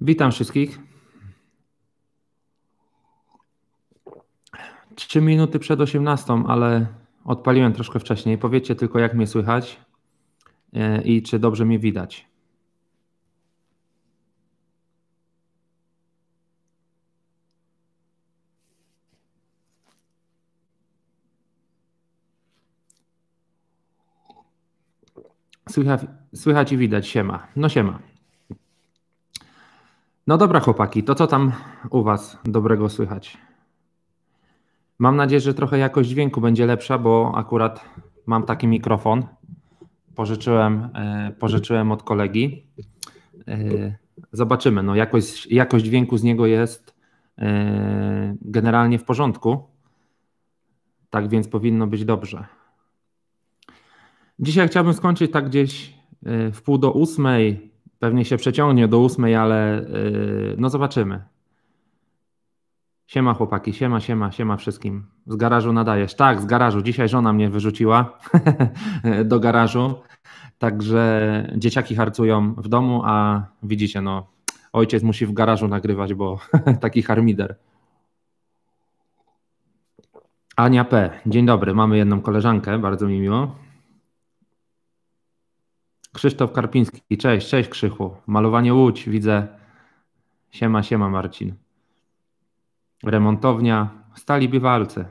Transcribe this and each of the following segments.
Witam wszystkich. Trzy minuty przed 18, ale odpaliłem troszkę wcześniej. Powiedzcie tylko, jak mnie słychać e, i czy dobrze mnie widać. Słychać, słychać i widać, siema. No siema. No dobra, chłopaki, to co tam u Was dobrego słychać? Mam nadzieję, że trochę jakość dźwięku będzie lepsza, bo akurat mam taki mikrofon. Pożyczyłem, e, pożyczyłem od kolegi. E, zobaczymy. No jakość, jakość dźwięku z niego jest e, generalnie w porządku. Tak więc powinno być dobrze. Dzisiaj chciałbym skończyć tak gdzieś w pół do ósmej, Pewnie się przeciągnie do ósmej, ale y, no zobaczymy. Siema chłopaki, siema, siema, siema wszystkim. Z garażu nadajesz. Tak, z garażu. Dzisiaj żona mnie wyrzuciła do garażu. Także dzieciaki harcują w domu, a widzicie, no ojciec musi w garażu nagrywać, bo taki harmider. Ania P. Dzień dobry, mamy jedną koleżankę, bardzo mi miło. Krzysztof Karpiński, cześć, cześć Krzychu. Malowanie Łódź, widzę. Siema, siema Marcin. Remontownia, stali bywalcy.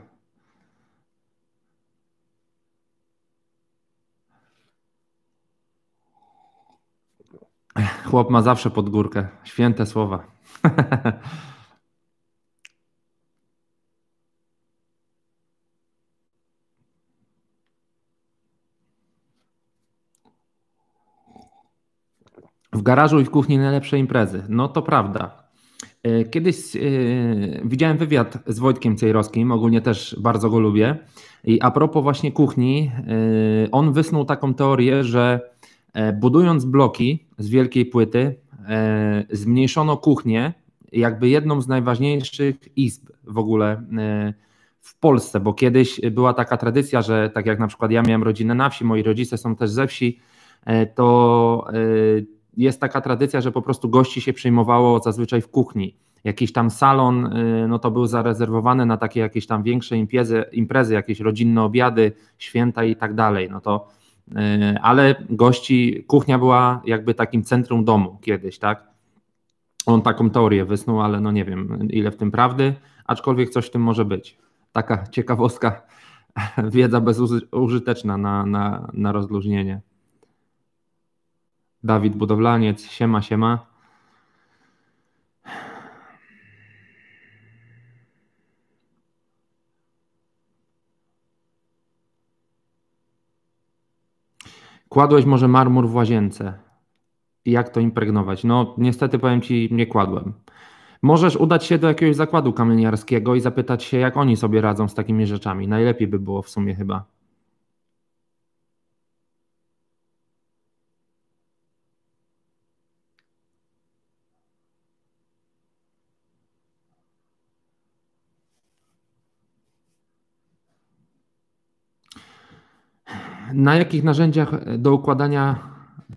Chłop ma zawsze pod górkę. Święte słowa. W garażu i w kuchni najlepsze imprezy. No to prawda. E, kiedyś e, widziałem wywiad z Wojtkiem Cejrowskim, ogólnie też bardzo go lubię. I a propos właśnie kuchni, e, on wysnuł taką teorię, że budując bloki z wielkiej płyty, zmniejszono kuchnię, jakby jedną z najważniejszych izb w ogóle w Polsce, bo kiedyś była taka tradycja, że tak jak na przykład ja miałem rodzinę na wsi, moi rodzice są też ze wsi, to jest taka tradycja, że po prostu gości się przyjmowało zazwyczaj w kuchni. Jakiś tam salon, y, no to był zarezerwowany na takie jakieś tam większe imprezy, imprezy jakieś rodzinne obiady, święta i tak dalej. No to, y, ale gości, kuchnia była jakby takim centrum domu kiedyś, tak? On taką teorię wysnuł, ale no nie wiem ile w tym prawdy, aczkolwiek coś w tym może być. Taka ciekawostka, wiedza bezużyteczna na, na, na rozluźnienie. Dawid Budowlaniec, siema, siema. Kładłeś może marmur w łazience. I jak to impregnować? No, niestety powiem ci, nie kładłem. Możesz udać się do jakiegoś zakładu kamieniarskiego i zapytać się, jak oni sobie radzą z takimi rzeczami. Najlepiej by było w sumie chyba. Na jakich narzędziach e, do układania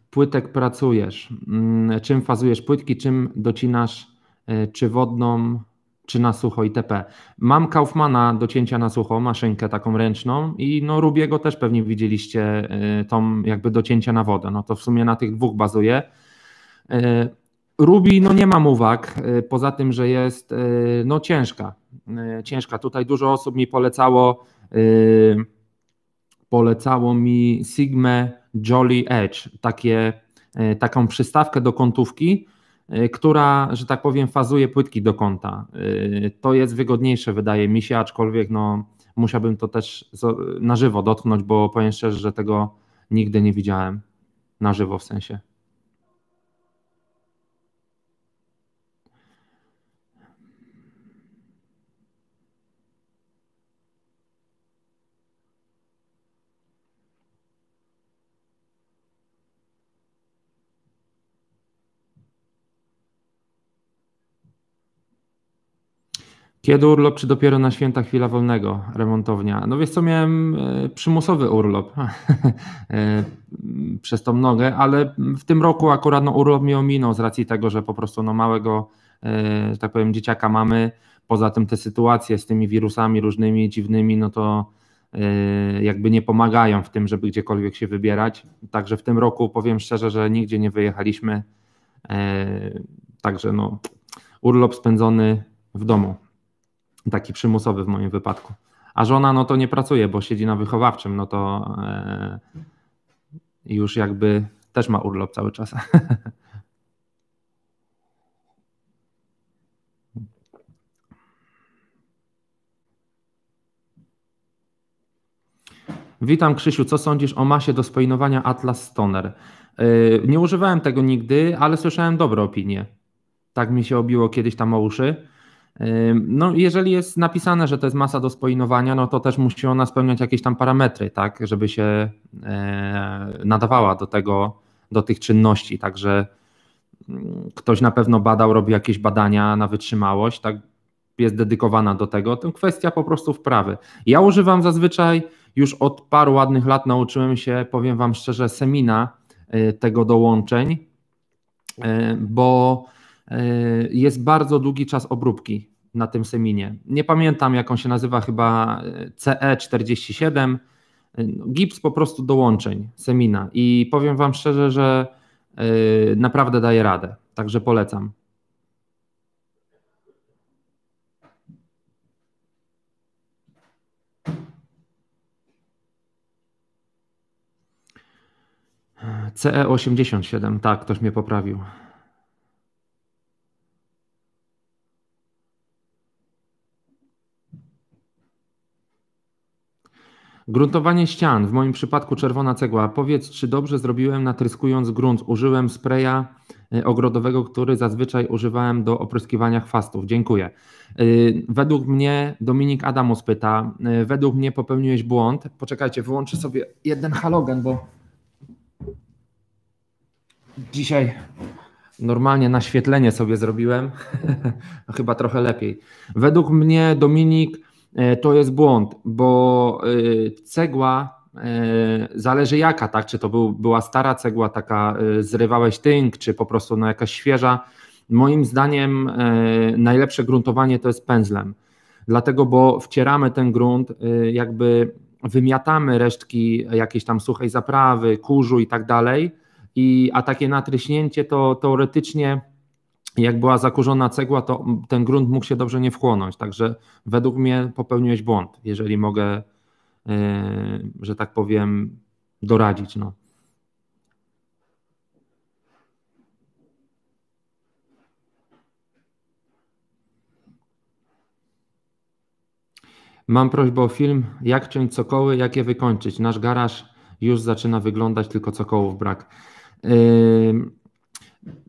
płytek pracujesz? Mm, czym fazujesz płytki, czym docinasz, e, czy wodną, czy na sucho itp. Mam Kaufmana do cięcia na sucho, maszynkę taką ręczną i no Rubiego też pewnie widzieliście e, tą jakby do cięcia na wodę. No to w sumie na tych dwóch bazuje. Rubi no nie mam uwag, poza tym, że jest no ciężka. Ciężka. Tutaj dużo osób mi polecało polecało mi Sigma Jolly Edge, takie, e, taką przystawkę do kątówki, e, która, że tak powiem, fazuje płytki do kąta. E, to jest wygodniejsze, wydaje mi się, aczkolwiek no, musiałbym to też na żywo dotknąć, bo powiem szczerze, że tego nigdy nie widziałem na żywo w sensie. Kiedy urlop, czy dopiero na święta chwila wolnego, remontownia? No wiesz co, miałem e, przymusowy urlop e, przez tą nogę, ale w tym roku akurat no, urlop mi ominął z racji tego, że po prostu no, małego, e, że tak powiem, dzieciaka mamy. Poza tym te sytuacje z tymi wirusami różnymi, dziwnymi, no to jakby nie pomagają w tym, żeby gdziekolwiek się wybierać. Także w tym roku powiem szczerze, że nigdzie nie wyjechaliśmy. Także no, urlop spędzony w domu taki przymusowy w moim wypadku. A żona no to nie pracuje, bo siedzi na wychowawczym, no to e, już jakby też ma urlop cały czas. Witam Krzysiu, co sądzisz o masie do spojnowania Atlas Stoner? E, nie używałem tego nigdy, ale słyszałem dobre opinie. Tak mi się obiło kiedyś tam o uszy. No, jeżeli jest napisane, że to jest masa do spojnowania, no to też musi ona spełniać jakieś tam parametry, tak, żeby się e, nadawała do tego, do tych czynności. Także mm, ktoś na pewno badał, robi jakieś badania na wytrzymałość, tak, jest dedykowana do tego. To kwestia po prostu wprawy. Ja używam zazwyczaj, już od paru ładnych lat nauczyłem się, powiem Wam szczerze, semina e, tego dołączeń, e, bo E, jest bardzo długi czas obróbki na tym seminie. Nie pamiętam, jak on się nazywa, chyba e, CE47. E, no, gips po prostu dołączeń semina i powiem Wam szczerze, że naprawdę daje radę, także polecam. CE87, tak, ktoś mnie poprawił. Gruntowanie ścian, w moim przypadku czerwona cegła. Powiedz, czy dobrze zrobiłem natryskując grunt? Użyłem spraya e, ogrodowego, który zazwyczaj używałem do opryskiwania chwastów. Dziękuję. E, według mnie, Dominik Adamus pyta, e, według mnie popełniłeś błąd. Poczekajcie, wyłączę sobie jeden halogen, bo dzisiaj normalnie naświetlenie sobie zrobiłem. Chyba trochę lepiej. Według mnie, Dominik E, to jest błąd, bo e, cegła e, zależy jaka, tak? Czy to był, była stara cegła, taka zrywałeś tynk, czy po prostu no, jakaś świeża. Moim zdaniem najlepsze gruntowanie to jest pędzlem. Dlatego, bo wcieramy ten grunt, jakby wymiatamy resztki jakiejś tam suchej zaprawy, kurzu i tak dalej. I, a takie natryśnięcie to teoretycznie jak była zakurzona cegła, to ten grunt mógł się dobrze nie wchłonąć. Także według mnie popełniłeś błąd, jeżeli mogę, yy, że tak powiem, doradzić. No. Mam prośbę o film, jak ciąć cokoły, jak je wykończyć. Nasz garaż już zaczyna wyglądać, tylko cokołów brak. Yy...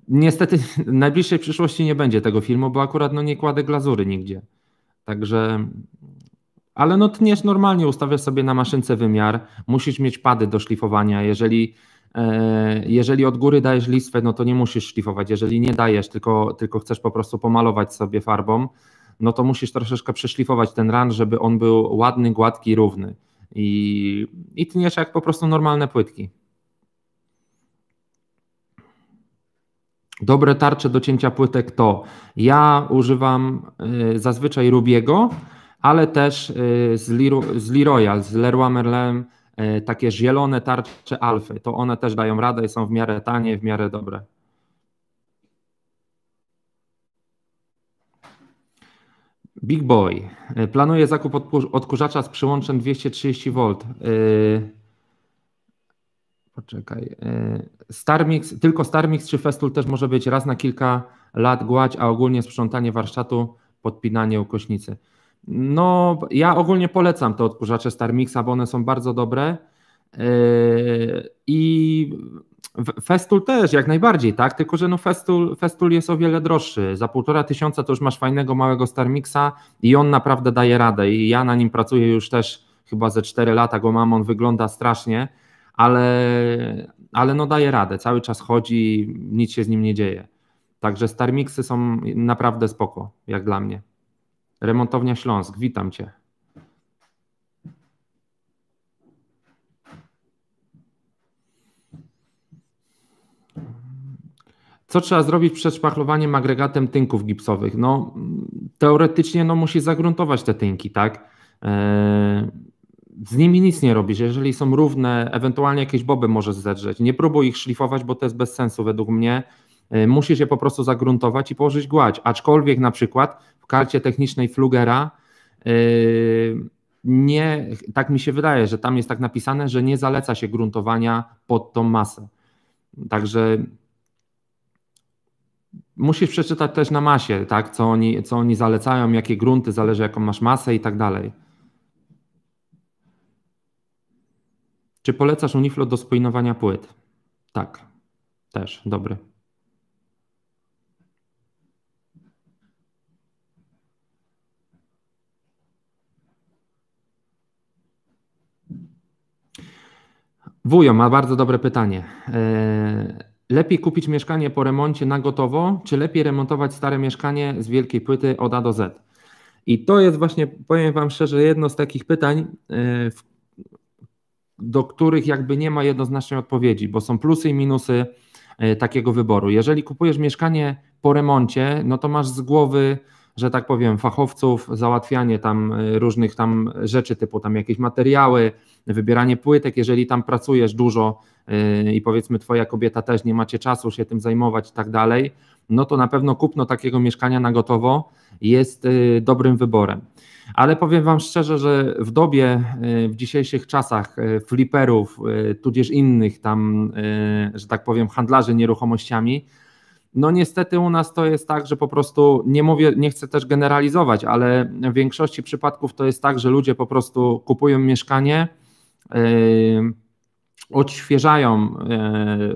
Niestety w najbliższej przyszłości nie będzie tego filmu, bo akurat no, nie kładę glazury nigdzie. Także. Ale no tniesz normalnie, ustawiasz sobie na maszynce wymiar, musisz mieć pady do szlifowania. Jeżeli, e, jeżeli od góry dajesz listwę, no to nie musisz szlifować. Jeżeli nie dajesz, tylko, tylko chcesz po prostu pomalować sobie farbą, no to musisz troszeczkę przeszlifować ten ran, żeby on był ładny, gładki, równy. I, i tniesz jak po prostu normalne płytki. Dobre tarcze do cięcia płytek to ja używam y, zazwyczaj Rubiego, ale też y, z, Liru, z Leroya, z Leroy Merlem y, takie zielone tarcze alfy. To one też dają radę i są w miarę tanie, w miarę dobre. Big Boy. Planuję zakup odkurzacza z przyłączem 230V. Poczekaj. E, Starmix, tylko Starmix czy Festool też może być raz na kilka lat gładź, a ogólnie sprzątanie warsztatu, podpinanie ukośnicy. No, ja ogólnie polecam te odkurzacze Starmixa, bo one są bardzo dobre. E, I Festool też jak najbardziej, tak? Tylko, że no Festool, Festool jest o wiele droższy. Za półtora tysiąca to już masz fajnego małego Starmixa i on naprawdę daje radę. I ja na nim pracuję już też chyba ze 4 lata go mam, on wygląda strasznie ale, ale no daje radę, cały czas chodzi, nic się z nim nie dzieje. Także Starmixy są naprawdę spoko, jak dla mnie. Remontownia Śląsk, witam Cię. Co trzeba zrobić przed szpachlowaniem agregatem tynków gipsowych? No, teoretycznie no, musi zagruntować te tynki, tak? E, z nimi nic nie robisz. Jeżeli są równe, ewentualnie jakieś boby możesz zedrzeć. Nie próbuj ich szlifować, bo to jest bez sensu według mnie. Y, musisz je po prostu zagruntować i położyć gładź. Aczkolwiek na przykład w karcie technicznej Flugera y, nie, tak mi się wydaje, że tam jest tak napisane, że nie zaleca się gruntowania pod tą masę. Także musisz przeczytać też na masie, tak, co oni, co oni zalecają, jakie grunty, zależy jaką masz masę i tak dalej. Czy polecasz Uniflo do spoinowania płyt? Tak, też dobry. Wujo ma bardzo dobre pytanie. E, lepiej kupić mieszkanie po remoncie na gotowo, czy lepiej remontować stare mieszkanie z wielkiej płyty od A do Z? I to jest właśnie, powiem Wam szczerze, jedno z takich pytań, e, w do których jakby nie ma jednoznacznej odpowiedzi, bo są plusy i minusy e, takiego wyboru. Jeżeli kupujesz mieszkanie po remoncie, no to masz z głowy, że tak powiem, fachowców, załatwianie tam e, różnych tam rzeczy typu tam jakieś materiały, wybieranie płytek, jeżeli tam pracujesz dużo e, i powiedzmy twoja kobieta też nie macie czasu się tym zajmować i tak dalej, no to na pewno kupno takiego mieszkania na gotowo jest y, dobrym wyborem. Ale powiem Wam szczerze, że w dobie, y, w dzisiejszych czasach y, fliperów, tudzież innych tam, że tak powiem, handlarzy nieruchomościami, no niestety u nas to jest tak, że po prostu nie mówię, nie chcę też generalizować, ale w większości przypadków to jest tak, że ludzie po prostu kupują mieszkanie, odświeżają,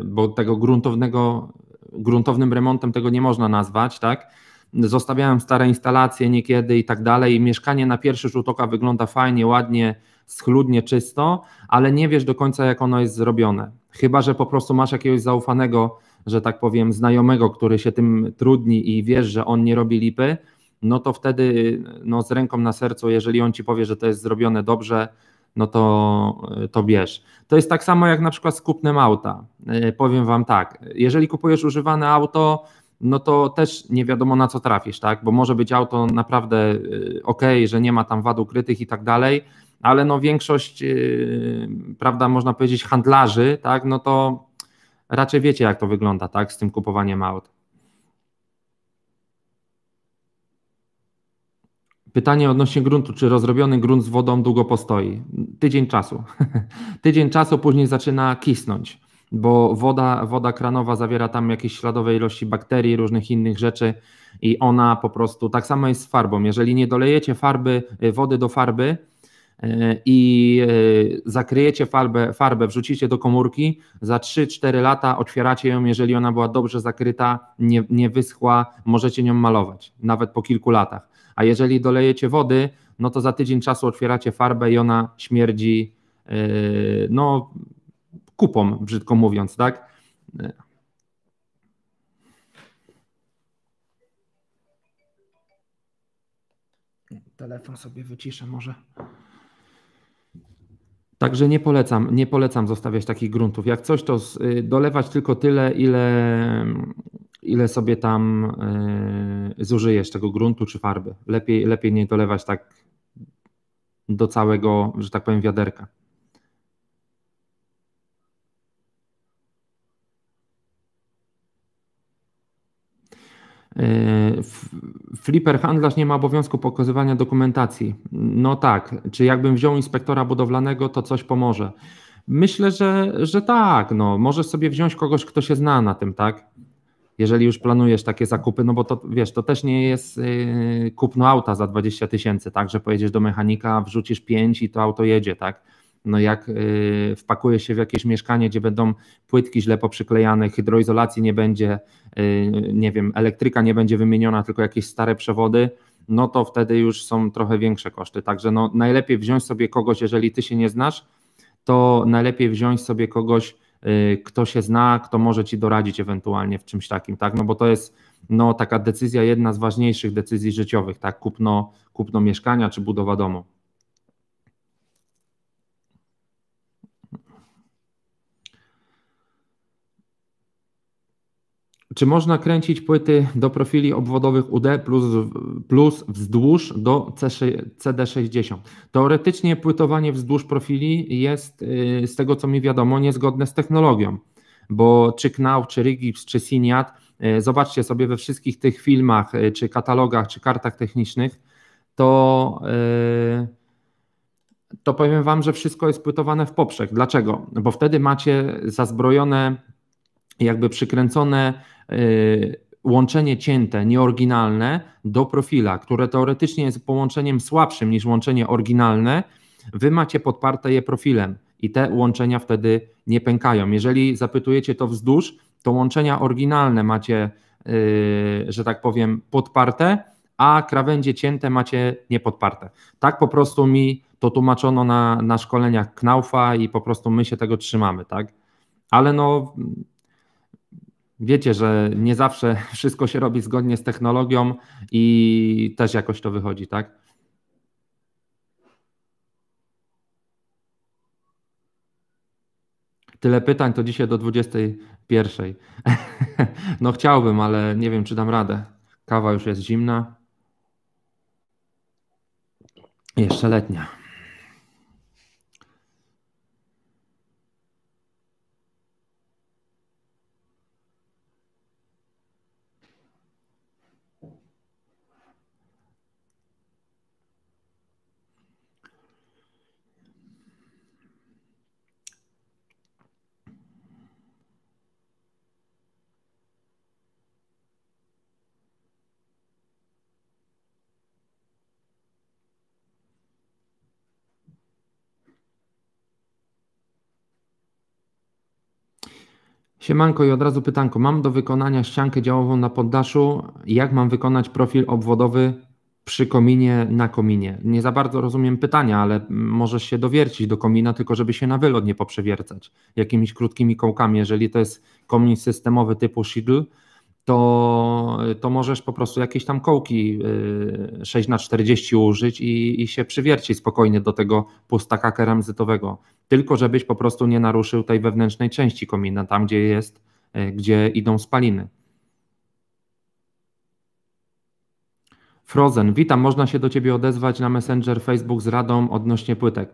bo tego gruntownego gruntownym remontem tego nie można nazwać, tak? Zostawiałem stare instalacje niekiedy i tak dalej. I mieszkanie na pierwszy rzut oka wygląda fajnie, ładnie, schludnie, czysto, ale nie wiesz do końca, jak ono jest zrobione. Chyba, że po prostu masz jakiegoś zaufanego, że tak powiem, znajomego, który się tym trudni i wiesz, że on nie robi lipy, no to wtedy no, z ręką na sercu, jeżeli on ci powie, że to jest zrobione dobrze, no to, e, to bierz. To jest tak samo jak na przykład z kupnem auta. E, powiem Wam tak, jeżeli kupujesz używane auto, no to też nie wiadomo na co trafisz, tak? Bo może być auto naprawdę e, ok, że nie ma tam wad ukrytych i tak dalej, ale no większość, prawda, można powiedzieć handlarzy, tak? No to raczej wiecie jak to wygląda, tak? Z tym kupowaniem aut. Pytanie odnośnie gruntu. Czy rozrobiony grunt z wodą długo postoi? Tydzień czasu. Tydzień czasu później zaczyna kisnąć, bo woda, woda kranowa zawiera tam jakieś śladowe ilości bakterii, różnych innych rzeczy i ona po prostu tak samo jest z farbą. Jeżeli nie dolejecie farby, y, wody do farby, y, i y, zakryjecie farbę, farbę, wrzucicie do komórki, za 3-4 lata otwieracie ją, jeżeli ona była dobrze zakryta, nie, nie wyschła, możecie nią malować, nawet po kilku latach. A jeżeli dolejecie wody, no to za tydzień czasu otwieracie farbę i ona śmierdzi, yy, no, kupą, brzydko mówiąc, tak? Telefon sobie wyciszę może. Także nie polecam, nie polecam zostawiać takich gruntów. Jak coś, to y, dolewać tylko tyle, ile, ile sobie tam y, zużyjesz tego gruntu czy farby. Lepiej, lepiej nie dolewać tak do całego, że tak powiem, wiaderka. Y, flipper handlarz nie ma obowiązku pokazywania dokumentacji. No tak, czy jakbym wziął inspektora budowlanego, to coś pomoże. Myślę, że, że tak. No, możesz sobie wziąć kogoś, kto się zna na tym, tak? Jeżeli już planujesz takie zakupy, no bo to wiesz, to też nie jest yy, kupno auta za 20 tysięcy, tak? Że pojedziesz do mechanika, wrzucisz 5 i to auto jedzie, tak? no jak y, wpakuje się w jakieś mieszkanie, gdzie będą płytki źle poprzyklejane, hydroizolacji nie będzie, y, nie wiem, elektryka nie będzie wymieniona, tylko jakieś stare przewody, no to wtedy już są trochę większe koszty. Także no, najlepiej wziąć sobie kogoś, jeżeli ty się nie znasz, to najlepiej wziąć sobie kogoś, y, kto się zna, kto może ci doradzić ewentualnie w czymś takim, tak? No bo to jest no, taka decyzja, jedna z ważniejszych decyzji życiowych, tak? Kupno, kupno mieszkania czy budowa domu. Czy można kręcić płyty do profili obwodowych UD plus, plus wzdłuż do CD60? Teoretycznie płytowanie wzdłuż profili jest, y, z tego co mi wiadomo, niezgodne z technologią, bo czy Knau, czy Rigips, czy Siniat, y, zobaczcie sobie we wszystkich tych filmach, y, czy katalogach, czy kartach technicznych, to, to powiem Wam, że wszystko jest płytowane w poprzek. Dlaczego? Bo wtedy macie zazbrojone jakby przykręcone y, łączenie cięte, nieoryginalne do profila, które teoretycznie jest połączeniem słabszym niż łączenie oryginalne, wy macie podparte je profilem i te łączenia wtedy nie pękają. Jeżeli zapytujecie to wzdłuż, to łączenia oryginalne macie, y, że tak powiem, podparte, a krawędzie cięte macie niepodparte. Tak po prostu mi to tłumaczono na, na szkoleniach Knaufa i po prostu my się tego trzymamy, tak? Ale no, wiecie, że nie zawsze wszystko się robi zgodnie z technologią i też jakoś to wychodzi, tak? Tyle pytań to dzisiaj do 21. no chciałbym, ale nie wiem, czy dam radę. Kawa już jest zimna. Jeszcze letnia. Siemanko i od razu pytanko. Mam do wykonania ściankę działową na poddaszu. Jak mam wykonać profil obwodowy przy kominie na kominie? Nie za bardzo rozumiem pytania, ale możesz się dowiercić do komina, tylko żeby się na wylot nie poprzewiercać jakimiś krótkimi kołkami. Jeżeli to jest komin systemowy typu Shidl, to, to możesz po prostu jakieś tam kołki 6 y, na 40 użyć i, i się przywiercić spokojnie do tego pustaka keramzytowego. Tylko żebyś po prostu nie naruszył tej wewnętrznej części komina, tam gdzie jest, y, gdzie idą spaliny. Frozen, witam, można się do Ciebie odezwać na Messenger Facebook z radą odnośnie płytek.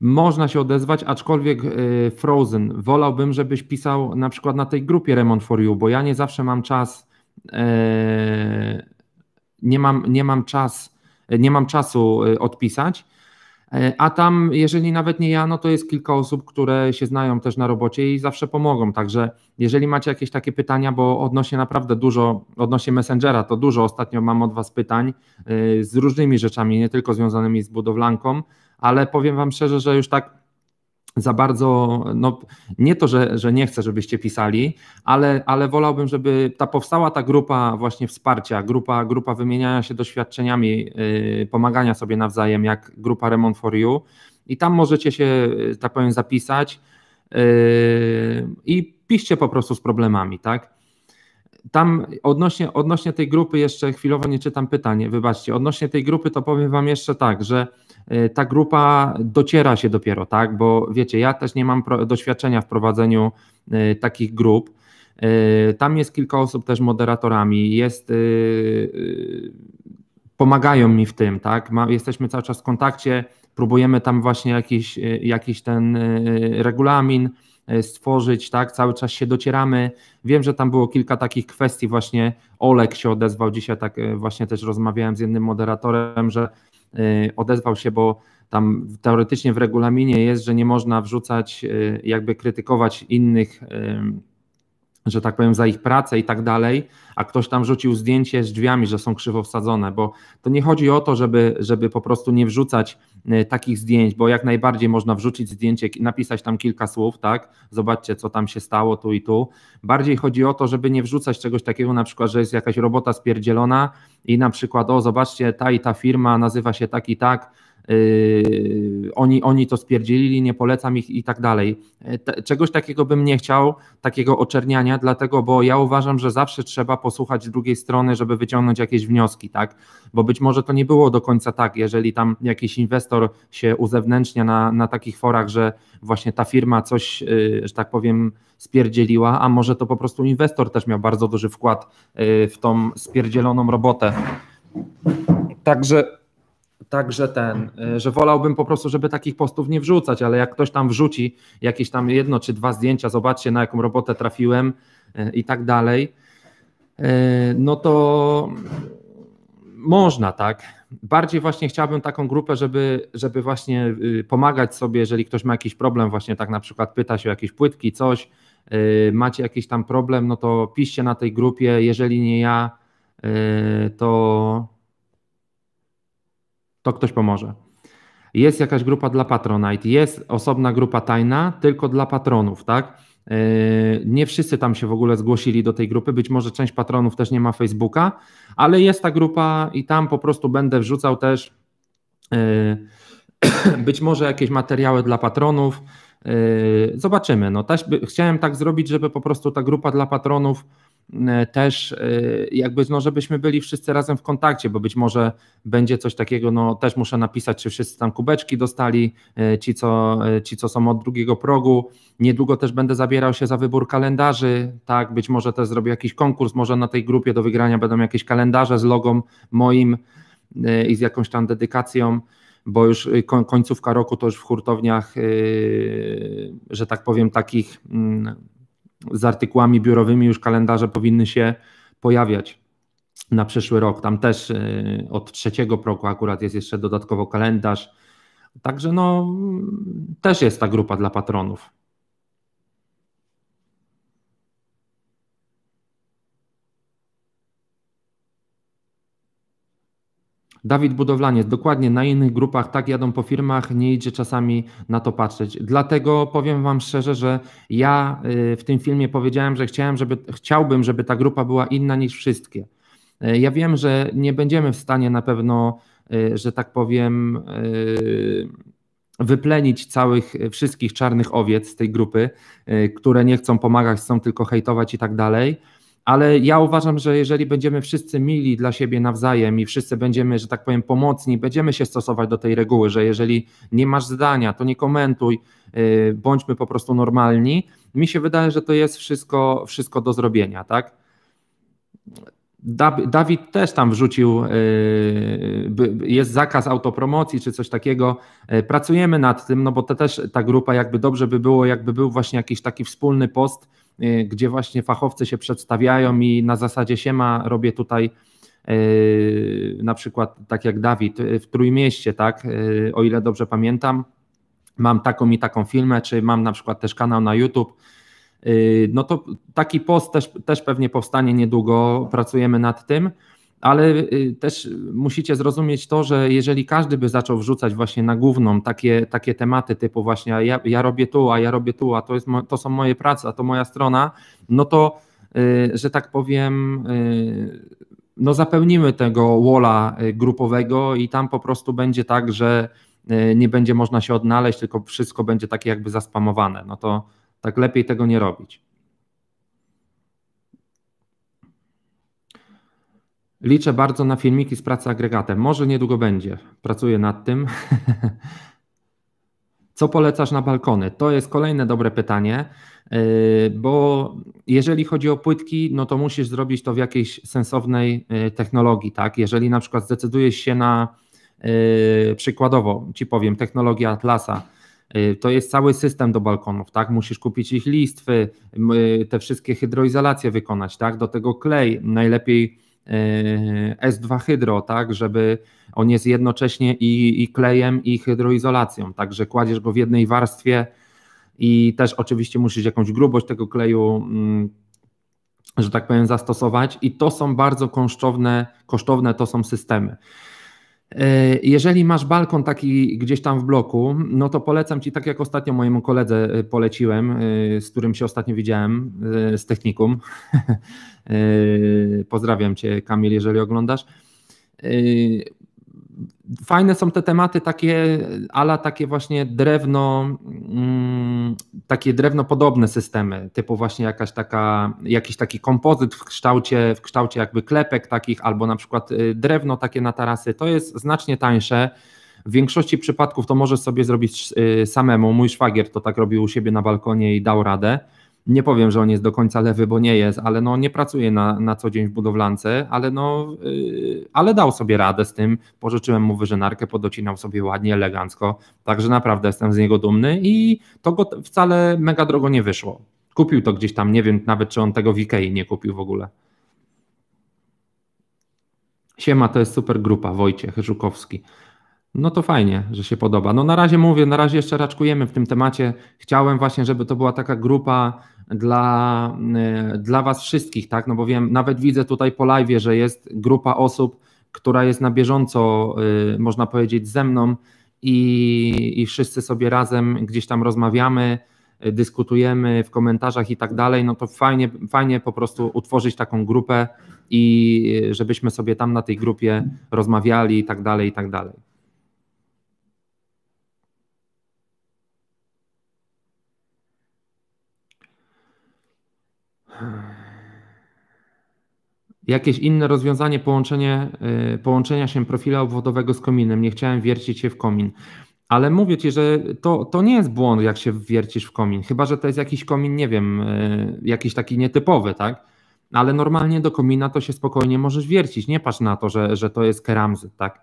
Można się odezwać, aczkolwiek e, Frozen, wolałbym, żebyś pisał na przykład na tej grupie Remont for You, bo ja nie zawsze mam czas, e, nie mam, nie mam, czas, e, nie mam czasu odpisać. A tam, jeżeli nawet nie ja, no to jest kilka osób, które się znają też na robocie i zawsze pomogą. Także jeżeli macie jakieś takie pytania, bo odnośnie naprawdę dużo, odnośnie Messengera, to dużo ostatnio mam od Was pytań z różnymi rzeczami, nie tylko związanymi z budowlanką, ale powiem Wam szczerze, że już tak za bardzo, no nie to, że, że nie chcę, żebyście pisali, ale, ale wolałbym, żeby ta powstała ta grupa właśnie wsparcia, grupa, grupa wymieniania się doświadczeniami, yy, pomagania sobie nawzajem, jak grupa Remont for You i tam możecie się, y, tak powiem, zapisać yy, i piszcie po prostu z problemami, tak? Tam odnośnie, odnośnie tej grupy jeszcze chwilowo nie czytam pytanie, wybaczcie, odnośnie tej grupy to powiem Wam jeszcze tak, że Y, ta grupa dociera się dopiero, tak? Bo wiecie, ja też nie mam doświadczenia w prowadzeniu y, takich grup. Y, tam jest kilka osób też moderatorami, jest, pomagają mi w tym, tak? jesteśmy cały czas w kontakcie, próbujemy tam właśnie jakiś, jakiś ten regulamin stworzyć, tak? Cały czas się docieramy. Wiem, że tam było kilka takich kwestii, właśnie Olek się odezwał dzisiaj, tak właśnie też rozmawiałem z jednym moderatorem, że Y, odezwał się, bo tam teoretycznie w regulaminie jest, że nie można wrzucać, y, jakby krytykować innych że tak powiem, za ich pracę i tak dalej, a ktoś tam rzucił zdjęcie z drzwiami, że są krzywo wsadzone, bo to nie chodzi o to, żeby, żeby po prostu nie wrzucać y, takich zdjęć, bo jak najbardziej można wrzucić zdjęcie, napisać tam kilka słów, tak? Zobaczcie, co tam się stało tu i tu. Bardziej chodzi o to, żeby nie wrzucać czegoś takiego, na przykład, że jest jakaś robota spierdzielona i na przykład, o, zobaczcie, ta i ta firma nazywa się tak i tak, Yy, oni, oni to spierdzielili, nie polecam ich i tak dalej. E, czegoś takiego bym nie chciał, takiego oczerniania, dlatego, bo ja uważam, że zawsze trzeba posłuchać drugiej strony, żeby wyciągnąć jakieś wnioski, tak? Bo być może to nie było do końca tak, jeżeli tam jakiś inwestor się uzewnętrznia na, na takich forach, że właśnie ta firma coś, e, że tak powiem, spierdzieliła, a może to po prostu inwestor też miał bardzo duży wkład e, w tą spierdzieloną robotę. Także Także ten, y, że wolałbym po prostu, żeby takich postów nie wrzucać, ale jak ktoś tam wrzuci jakieś tam jedno czy dwa zdjęcia, zobaczcie na jaką robotę trafiłem y, i tak dalej, y, no to można, tak. Bardziej właśnie chciałbym taką grupę, żeby, żeby właśnie pomagać sobie, jeżeli ktoś ma jakiś problem, właśnie tak na przykład pyta się o jakieś płytki, coś, macie jakiś tam problem, no to piszcie na tej grupie, jeżeli nie ja, to to ktoś pomoże. Jest jakaś grupa dla Patronite, jest osobna grupa tajna tylko dla patronów, tak? Yy, nie wszyscy tam się w ogóle zgłosili do tej grupy, być może część patronów też nie ma Facebooka, ale jest ta grupa i tam po prostu będę wrzucał też yy, być może jakieś materiały dla patronów. Yy, zobaczymy. No, też chciałem tak zrobić, żeby po prostu ta grupa dla patronów E, też e, jakby no, żebyśmy byli wszyscy razem w kontakcie, bo być może będzie coś takiego, no też muszę napisać, czy wszyscy tam kubeczki dostali, e, ci co, ci co są od drugiego progu. Niedługo też będę zabierał się za wybór kalendarzy, tak, być może też zrobię jakiś konkurs, może na tej grupie do wygrania będą jakieś kalendarze z logą moim i z jakąś tam dedykacją bo już końcówka roku to już w hurtowniach, że tak powiem, takich mm, z artykułami biurowymi już kalendarze powinny się pojawiać na przyszły rok. Tam też y, od trzeciego progu akurat jest jeszcze dodatkowo kalendarz. Także no, mm, też jest ta grupa dla patronów. Dawid Budowlaniec, dokładnie na innych grupach tak jadą po firmach, nie idzie czasami na to patrzeć. Dlatego powiem Wam szczerze, że ja y, w tym filmie powiedziałem, że chciałem, żeby, chciałbym, żeby ta grupa była inna niż wszystkie. Y, ja wiem, że nie będziemy w stanie na pewno, y, że tak powiem, wyplenić całych wszystkich czarnych owiec z tej grupy, które nie chcą pomagać, chcą tylko hejtować i tak dalej ale ja uważam, że jeżeli będziemy wszyscy mili dla siebie nawzajem i wszyscy będziemy, że tak powiem, pomocni, będziemy się stosować do tej reguły, że jeżeli nie masz zdania, to nie komentuj, y, bądźmy po prostu normalni. Mi się wydaje, że to jest wszystko, wszystko do zrobienia, tak? Dawid też tam wrzucił, y, jest zakaz autopromocji czy coś takiego. Y, pracujemy nad tym, no bo to też ta grupa, jakby dobrze by było, jakby był właśnie jakiś taki wspólny post, Y, gdzie właśnie fachowcy się przedstawiają i na zasadzie siema robię tutaj y, na przykład tak jak Dawid y, w Trójmieście, tak, o ile dobrze pamiętam, mam taką i taką filmę, czy mam na przykład też kanał na YouTube, no to taki post też, też pewnie powstanie niedługo, pracujemy nad tym ale y, też musicie zrozumieć to, że jeżeli każdy by zaczął wrzucać właśnie na główną takie, takie tematy typu właśnie ja, ja robię tu, a ja robię tu, a to, jest, to są moje prace, a to moja strona, no to, y, że tak powiem, y, no zapełnimy tego wola grupowego i tam po prostu będzie tak, że nie będzie można się odnaleźć, tylko wszystko będzie takie jakby zaspamowane. No to tak lepiej tego nie robić. Liczę bardzo na filmiki z pracy agregatem. Może niedługo będzie. Pracuję nad tym. Co polecasz na balkony? To jest kolejne dobre pytanie, y, bo jeżeli chodzi o płytki, no to musisz zrobić to w jakiejś sensownej y, technologii, tak? Jeżeli na przykład zdecydujesz się na y, przykładowo, ci powiem, technologię Atlasa, to jest cały system do balkonów, tak? Musisz kupić ich listwy, te wszystkie hydroizolacje wykonać, tak? Do tego klej, najlepiej Y, S2 hydro, tak, żeby on jest jednocześnie i, i klejem, i hydroizolacją, także kładziesz go w jednej warstwie i też oczywiście musisz jakąś grubość tego kleju, mm, że tak powiem, zastosować i to są bardzo kosztowne, kosztowne to są systemy. E, jeżeli masz balkon taki gdzieś tam w bloku, no to polecam ci, tak jak ostatnio mojemu koledze e, poleciłem, e, z którym się ostatnio widziałem, z technikum. Pozdrawiam cię, Kamil, jeżeli oglądasz Fajne są te tematy takie, ala takie właśnie drewno, mm, takie drewno podobne systemy, typu właśnie jakaś taka, jakiś taki kompozyt w kształcie, w kształcie jakby klepek takich, albo na przykład y, drewno takie na tarasy. To jest znacznie tańsze. W większości przypadków to możesz sobie zrobić y, samemu. Mój szwagier to tak robił u siebie na balkonie i dał radę nie powiem, że on jest do końca lewy, bo nie jest, ale no nie pracuje na, na co dzień w budowlance, ale no, yy, ale dał sobie radę z tym, pożyczyłem mu wyżynarkę, podocinał sobie ładnie, elegancko, także naprawdę jestem z niego dumny i to go wcale mega drogo nie wyszło. Kupił to gdzieś tam, nie wiem nawet, czy on tego w Ikei nie kupił w ogóle. Siema, to jest super grupa, Wojciech Żukowski. No to fajnie, że się podoba. No na razie mówię, na razie jeszcze raczkujemy w tym temacie. Chciałem właśnie, żeby to była taka grupa dla, y, dla Was wszystkich, tak? No bo wiem, nawet widzę tutaj po live, że jest grupa osób, która jest na bieżąco, y, można powiedzieć, ze mną i, i wszyscy sobie razem gdzieś tam rozmawiamy, y, dyskutujemy w komentarzach i tak dalej. No to fajnie, fajnie po prostu utworzyć taką grupę i żebyśmy sobie tam na tej grupie rozmawiali i tak dalej, i tak dalej. Jakieś inne rozwiązanie, połączenie, y, połączenia się profila obwodowego z kominem. Nie chciałem wiercić się w komin. Ale mówię ci, że to, to nie jest błąd, jak się wiercisz w komin. Chyba, że to jest jakiś komin, nie wiem, y, jakiś taki nietypowy, tak? Ale normalnie do komina to się spokojnie możesz wiercić. Nie patrz na to, że, że to jest keramzyt, tak?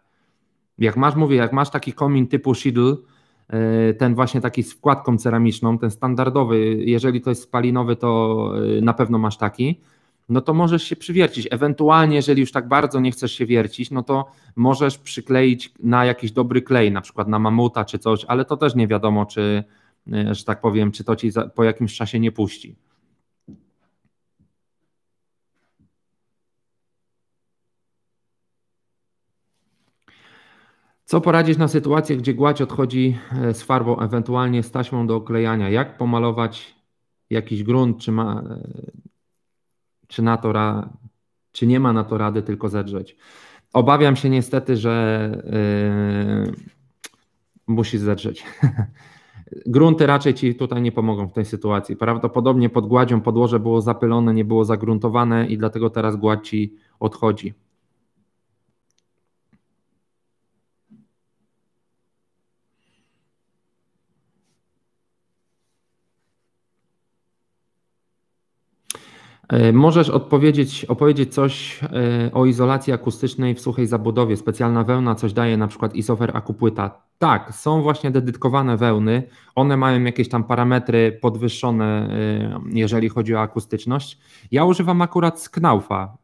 Jak masz, mówię, jak masz taki komin typu Shidl, Y, ten właśnie taki z wkładką ceramiczną, ten standardowy, jeżeli to jest spalinowy, to y, na pewno masz taki, no to możesz się przywiercić. Ewentualnie, jeżeli już tak bardzo nie chcesz się wiercić, no to możesz przykleić na jakiś dobry klej, na przykład na mamuta czy coś, ale to też nie wiadomo, czy, y, że tak powiem, czy to ci po jakimś czasie nie puści. Co poradzić na sytuację, gdzie gładź odchodzi e, z farbą, ewentualnie z taśmą do oklejania? Jak pomalować jakiś grunt, czy, ma, e, czy, na to ra, czy nie ma na to rady, tylko zedrzeć? Obawiam się niestety, że yy, musi zedrzeć. Grunty raczej ci tutaj nie pomogą w tej sytuacji. Prawdopodobnie pod gładzią podłoże było zapylone, nie było zagruntowane i dlatego teraz gładź ci odchodzi. E, możesz odpowiedzieć, opowiedzieć coś e, o izolacji akustycznej w suchej zabudowie. Specjalna wełna coś daje, na przykład isofer akupłyta. Tak, są właśnie dedykowane wełny. One mają jakieś tam parametry podwyższone, e, jeżeli chodzi o akustyczność. Ja używam akurat sknaufa,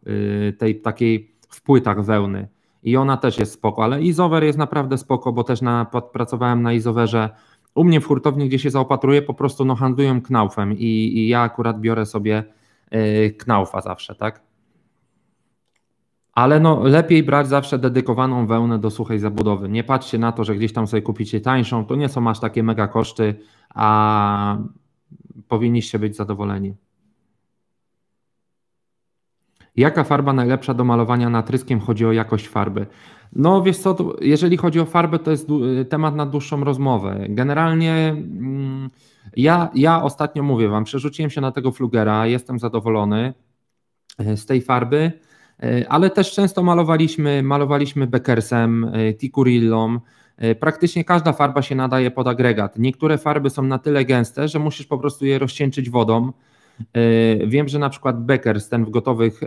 tej takiej w płytach wełny. I ona też jest spoko, ale izower jest naprawdę spoko, bo też na, pracowałem na izowerze. U mnie w hurtowni, gdzie się zaopatruję, po prostu no, handlują knaufem i, i ja akurat biorę sobie Y, knaufa zawsze, tak? Ale no, lepiej brać zawsze dedykowaną wełnę do suchej zabudowy. Nie patrzcie na to, że gdzieś tam sobie kupicie tańszą, to nie są aż takie mega koszty, a powinniście być zadowoleni. Jaka farba najlepsza do malowania natryskiem? Chodzi o jakość farby. No wiesz co, jeżeli chodzi o farbę, to jest temat na dłuższą rozmowę. Generalnie... Mm, ja, ja ostatnio mówię Wam, przerzuciłem się na tego flugera, jestem zadowolony e, z tej farby, e, ale też często malowaliśmy, malowaliśmy Beckersem, e, Tikurillą. Praktycznie każda farba się nadaje pod agregat. Niektóre farby są na tyle gęste, że musisz po prostu je rozcieńczyć wodą. Wiem, że na przykład Beckers, ten w gotowych,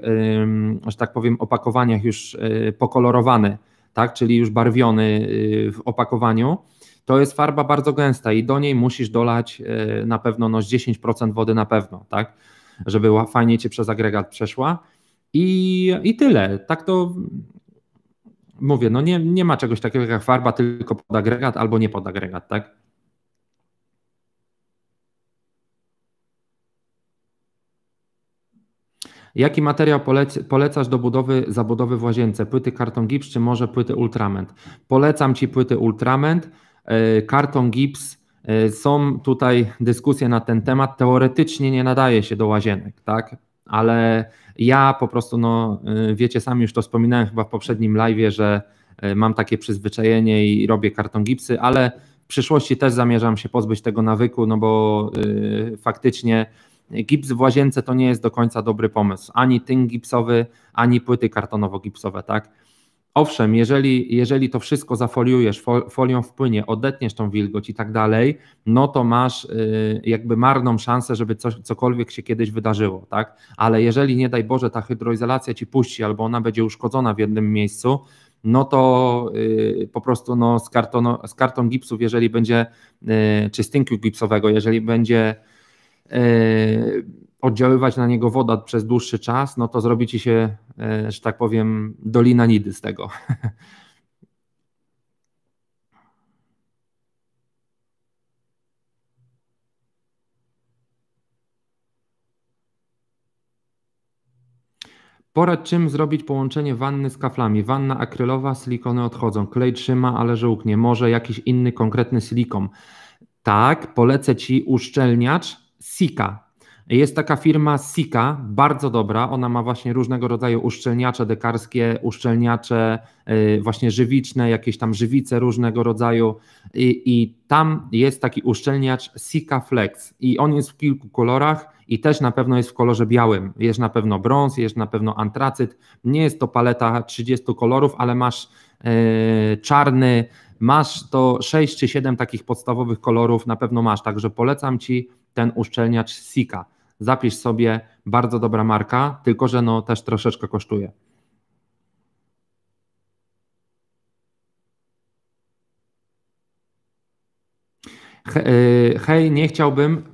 że tak powiem, opakowaniach już pokolorowany, tak, czyli już barwiony w opakowaniu, to jest farba bardzo gęsta i do niej musisz dolać e, na pewno no, 10% wody na pewno, tak? Żeby fajnie cię przez agregat przeszła. I, I tyle. Tak to mówię, no nie, nie ma czegoś takiego jak farba tylko pod agregat albo nie pod agregat, tak? Jaki materiał polec polecasz do budowy zabudowy w łazience? Płyty karton gips czy może płyty ultrament? Polecam Ci płyty ultrament E, karton gips. E, są tutaj dyskusje na ten temat. Teoretycznie nie nadaje się do łazienek, tak? Ale ja po prostu, no e, wiecie, sami już to wspominałem chyba w poprzednim live, że mam takie przyzwyczajenie i robię karton gipsy, ale w przyszłości też zamierzam się pozbyć tego nawyku, no bo yy, faktycznie gips w łazience to nie jest do końca dobry pomysł. Ani tynk gipsowy, ani płyty kartonowo-gipsowe, tak? Owszem, jeżeli, jeżeli to wszystko zafoliujesz, folią wpłynie, odetniesz tą wilgoć i tak dalej, no to masz y, jakby marną szansę, żeby coś, cokolwiek się kiedyś wydarzyło, tak? Ale jeżeli nie daj Boże ta hydroizolacja ci puści albo ona będzie uszkodzona w jednym miejscu, no to y, po prostu no, z, karton, z karton gipsów, jeżeli będzie, y, czy z tynku gipsowego, jeżeli będzie oddziaływać na niego woda przez dłuższy czas, no to zrobi ci się, e, że tak powiem, dolina nidy z tego. Porad czym zrobić połączenie wanny z kaflami. Wanna akrylowa, silikony odchodzą, klej trzyma, ale żółknie. Może jakiś inny konkretny silikon. Tak, polecę Ci uszczelniacz Sika. Jest taka firma Sika, bardzo dobra. Ona ma właśnie różnego rodzaju uszczelniacze dekarskie, uszczelniacze e, właśnie żywiczne, jakieś tam żywice różnego rodzaju. I, i tam jest taki uszczelniacz Sika Flex i on jest w kilku kolorach i też na pewno jest w kolorze białym. Jest na pewno brąz, jest na pewno antracyt. Nie jest to paleta 30 kolorów, ale masz yy, czarny, masz to 6 czy 7 takich podstawowych kolorów, na pewno masz. Także polecam Ci ten uszczelniacz Sika zapisz sobie bardzo dobra marka, tylko że no też troszeczkę kosztuje. Y, hej, nie chciałbym,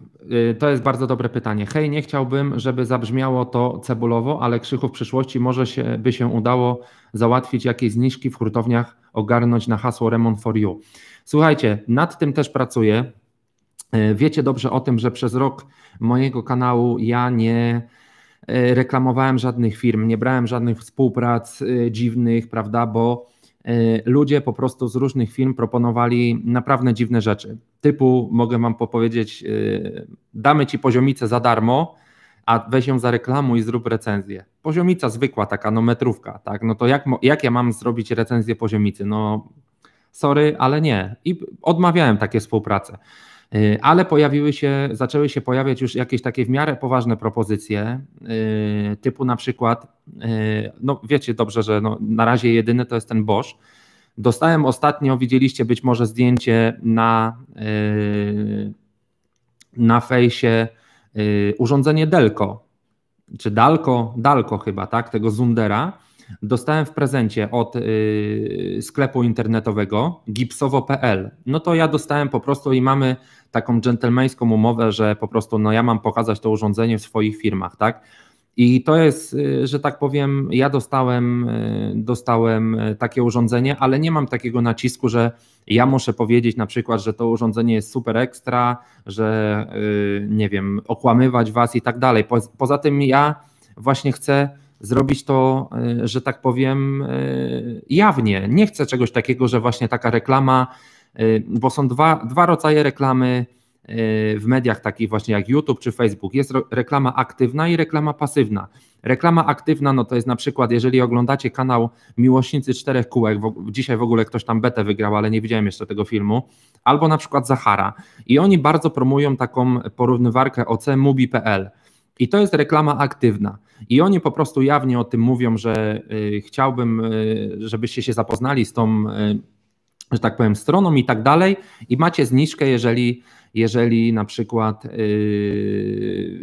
y, to jest bardzo dobre pytanie. Hej, nie chciałbym, żeby zabrzmiało to cebulowo, ale Krzychu w przyszłości może się, by się udało załatwić jakieś zniżki w hurtowniach, ogarnąć na hasło remont for You. Słuchajcie, nad tym też pracuję. E, wiecie dobrze o tym, że przez rok mojego kanału ja nie e, reklamowałem żadnych firm, nie brałem żadnych współprac e, dziwnych, prawda, bo ludzie po prostu z różnych firm proponowali naprawdę dziwne rzeczy. Typu, mogę Wam powiedzieć, damy Ci poziomicę za darmo, a weź ją za reklamu i zrób recenzję. Poziomica zwykła, taka no metrówka, tak? No to jak, jak ja mam zrobić recenzję poziomicy? No sorry, ale nie. I odmawiałem takie współprace. Y, ale pojawiły się, zaczęły się pojawiać już jakieś takie w miarę poważne propozycje, y, typu na przykład, y, no wiecie dobrze, że no, na razie jedyny to jest ten Bosch. Dostałem ostatnio, widzieliście być może zdjęcie na, na fejsie urządzenie Delco, czy Dalko, Dalko chyba, tak, tego Zundera, dostałem w prezencie od y, sklepu internetowego gipsowo.pl. No to ja dostałem po prostu i mamy taką dżentelmeńską umowę, że po prostu no ja mam pokazać to urządzenie w swoich firmach, tak? I to jest, y, że tak powiem, ja dostałem, y, dostałem takie urządzenie, ale nie mam takiego nacisku, że ja muszę powiedzieć na przykład, że to urządzenie jest super ekstra, że nie wiem, okłamywać was i tak dalej. Poza tym ja właśnie chcę zrobić to, e, że tak powiem, e, jawnie. Nie chcę czegoś takiego, że właśnie taka reklama, e, bo są dwa, dwa rodzaje reklamy w mediach takich właśnie jak YouTube czy Facebook. Jest reklama aktywna i reklama pasywna. Reklama aktywna no to jest na przykład, jeżeli oglądacie kanał Miłośnicy Czterech Kółek, w, dzisiaj w ogóle ktoś tam betę wygrał, ale nie widziałem jeszcze tego filmu, albo na przykład Zahara. I oni bardzo promują taką porównywarkę OC Mubi.pl i to jest reklama aktywna. I oni po prostu jawnie o tym mówią, że y, chciałbym, y, żebyście się zapoznali z tą, y, że tak powiem, stroną i tak dalej. I macie zniżkę, jeżeli, jeżeli na przykład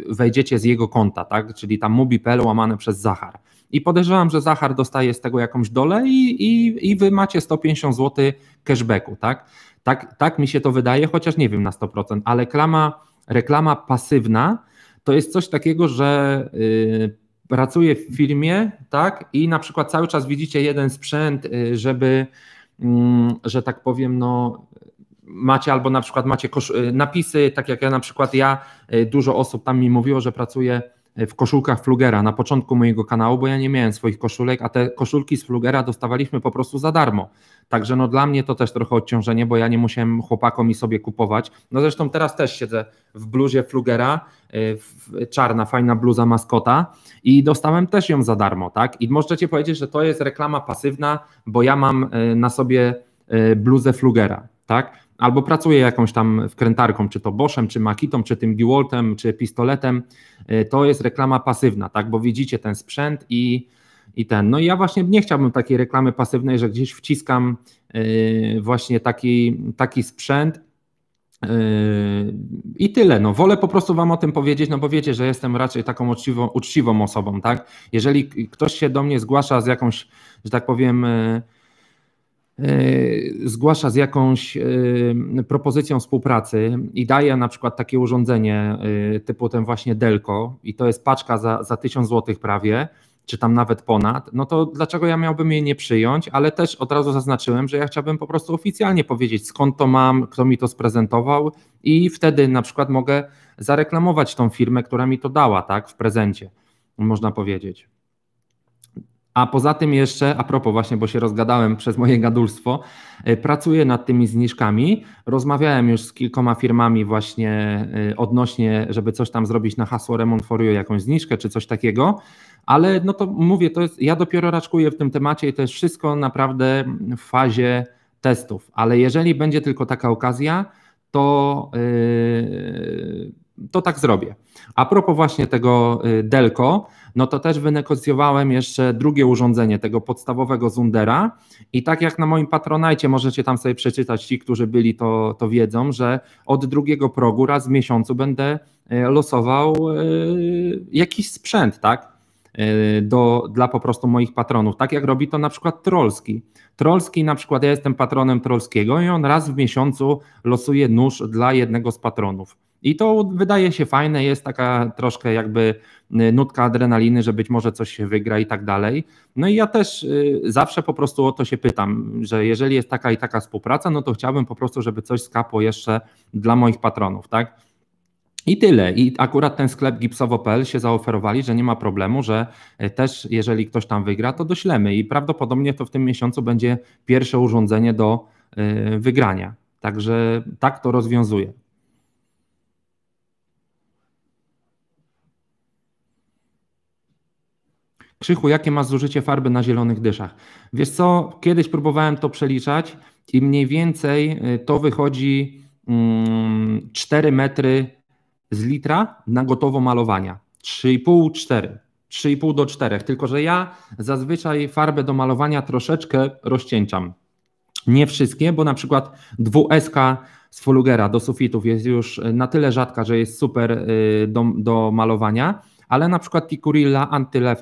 wejdziecie z jego konta, tak? czyli tam mubi.pl łamane przez Zachar. I podejrzewam, że Zachar dostaje z tego jakąś dolę i, i, i wy macie 150 zł cashbacku. Tak? Tak, tak mi się to wydaje, chociaż nie wiem na 100%, ale reklama, reklama pasywna to jest coś takiego, że y, pracuję w firmie, tak, i na przykład cały czas widzicie jeden sprzęt, y, żeby, mm, że tak powiem, no, macie albo na przykład macie y, napisy, tak jak ja na przykład ja, dużo osób tam mi mówiło, że pracuję w koszulkach Flugera na początku mojego kanału, bo ja nie miałem swoich koszulek, a te koszulki z Flugera dostawaliśmy po prostu za darmo. Także no dla mnie to też trochę odciążenie, bo ja nie musiałem chłopakom i sobie kupować. No zresztą teraz też siedzę w bluzie Flugera, y, czarna, fajna bluza maskota i dostałem też ją za darmo, tak? I możecie powiedzieć, że to jest reklama pasywna, bo ja mam y, na sobie y, bluzę Flugera, tak? albo pracuję jakąś tam wkrętarką, czy to Boschem, czy Makitą, czy tym Dewaltem, czy pistoletem, e, to jest reklama pasywna, tak, bo widzicie ten sprzęt i, i ten. No i ja właśnie nie chciałbym takiej reklamy pasywnej, że gdzieś wciskam e, właśnie taki, taki sprzęt e, i tyle. No, wolę po prostu Wam o tym powiedzieć, no bo wiecie, że jestem raczej taką uczciwą, uczciwą osobą, tak? Jeżeli ktoś się do mnie zgłasza z jakąś, że tak powiem, E, zgłasza z jakąś e, propozycją współpracy i daje na przykład takie urządzenie e, typu ten właśnie Delco i to jest paczka za, za 1000 zł prawie, czy tam nawet ponad, no to dlaczego ja miałbym jej nie przyjąć, ale też od razu zaznaczyłem, że ja chciałbym po prostu oficjalnie powiedzieć skąd to mam, kto mi to sprezentował i wtedy na przykład mogę zareklamować tą firmę, która mi to dała, tak, w prezencie, można powiedzieć. A poza tym jeszcze, a propos właśnie, bo się rozgadałem przez moje gadulstwo, e, pracuję nad tymi zniżkami. Rozmawiałem już z kilkoma firmami właśnie e, odnośnie, żeby coś tam zrobić na hasło Remont for you, jakąś zniżkę czy coś takiego, ale no to mówię, to jest, ja dopiero raczkuję w tym temacie i to jest wszystko naprawdę w fazie testów, ale jeżeli będzie tylko taka okazja, to... Yy, to tak zrobię. A propos właśnie tego y, Delco, no to też wynegocjowałem jeszcze drugie urządzenie, tego podstawowego Zundera i tak jak na moim Patronajcie, możecie tam sobie przeczytać, ci, którzy byli, to, to wiedzą, że od drugiego progu raz w miesiącu będę y, losował y, jakiś sprzęt, tak? Do, dla po prostu moich patronów, tak jak robi to na przykład Trolski. Trolski na przykład, ja jestem patronem Trolskiego i on raz w miesiącu losuje nóż dla jednego z patronów. I to wydaje się fajne, jest taka troszkę jakby y, nutka adrenaliny, że być może coś się wygra i tak dalej. No i ja też y, zawsze po prostu o to się pytam, że jeżeli jest taka i taka współpraca, no to chciałbym po prostu, żeby coś skapło jeszcze dla moich patronów, tak? I tyle. I akurat ten sklep gipsowo.pl się zaoferowali, że nie ma problemu, że y, też jeżeli ktoś tam wygra, to doślemy. I prawdopodobnie to w tym miesiącu będzie pierwsze urządzenie do wygrania. Także tak to rozwiązuje. Krzychu, jakie masz zużycie farby na zielonych dyszach? Wiesz co, kiedyś próbowałem to przeliczać i mniej więcej y, to wychodzi 4 mm, metry z litra na gotowo malowania. 3,5-4. 3,5 do 4. Tylko, że ja zazwyczaj farbę do malowania troszeczkę rozcieńczam. Nie wszystkie, bo na przykład 2SK z Folugera do sufitów jest już y, na tyle rzadka, że jest super y, do, do malowania ale na przykład Ticurilla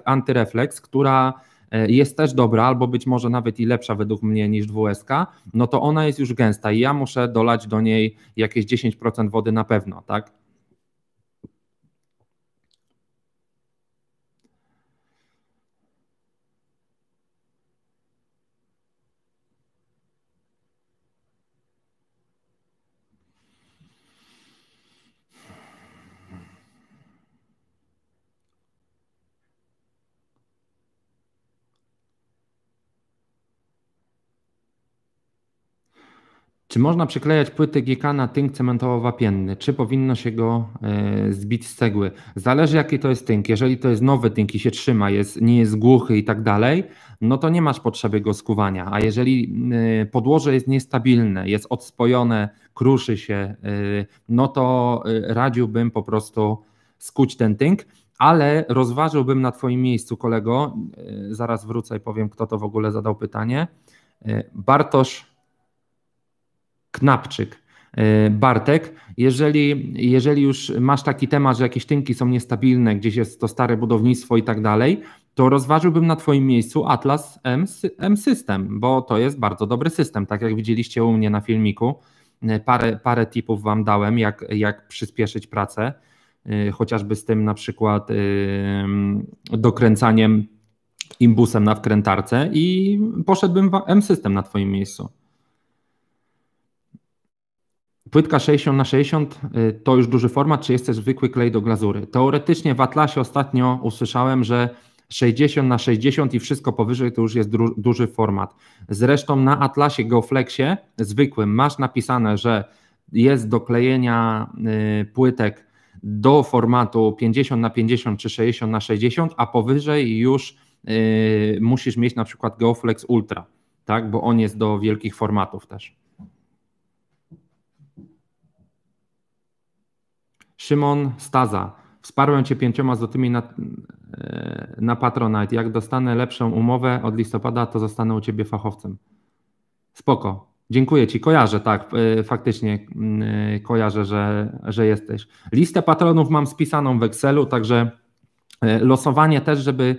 antireflex, która e, jest też dobra, albo być może nawet i lepsza według mnie niż WSK, no to ona jest już gęsta i ja muszę dolać do niej jakieś 10% wody na pewno, tak? Czy można przyklejać płyty GK na tynk cementowo-wapienny? Czy powinno się go e, zbić z cegły? Zależy jaki to jest tynk. Jeżeli to jest nowy tynk i się trzyma, jest, nie jest głuchy i tak dalej, no to nie masz potrzeby go skuwania. A jeżeli e, podłoże jest niestabilne, jest odspojone, kruszy się, e, no to radziłbym po prostu skuć ten tynk. Ale rozważyłbym na Twoim miejscu, kolego, zaraz wrócę i powiem, kto to w ogóle zadał pytanie. Bartosz Knapczyk. E, Bartek, jeżeli, jeżeli już masz taki temat, że jakieś tynki są niestabilne, gdzieś jest to stare budownictwo i tak dalej, to rozważyłbym na Twoim miejscu Atlas M, M System, bo to jest bardzo dobry system. Tak jak widzieliście u mnie na filmiku, e, parę, parę tipów Wam dałem, jak, jak przyspieszyć pracę, e, chociażby z tym na przykład dokręcaniem imbusem na wkrętarce i poszedłbym w M System na Twoim miejscu. Płytka 60 na 60 y, to już duży format, czy jest też zwykły klej do glazury? Teoretycznie w Atlasie ostatnio usłyszałem, że 60 na 60 i wszystko powyżej to już jest du duży format. Zresztą na Atlasie Geoflexie zwykłym masz napisane, że jest do klejenia y, płytek do formatu 50 na 50 czy 60 na 60, a powyżej już y, musisz mieć na przykład Geoflex Ultra, tak? bo on jest do wielkich formatów też. Szymon Staza. Wsparłem Cię pięcioma złotymi na, e, na Patronite. Jak dostanę lepszą umowę od listopada, to zostanę u Ciebie fachowcem. Spoko. Dziękuję Ci. Kojarzę, tak, e, faktycznie mm, e, kojarzę, że, że jesteś. Listę patronów mam spisaną w Excelu, także losowanie też, żeby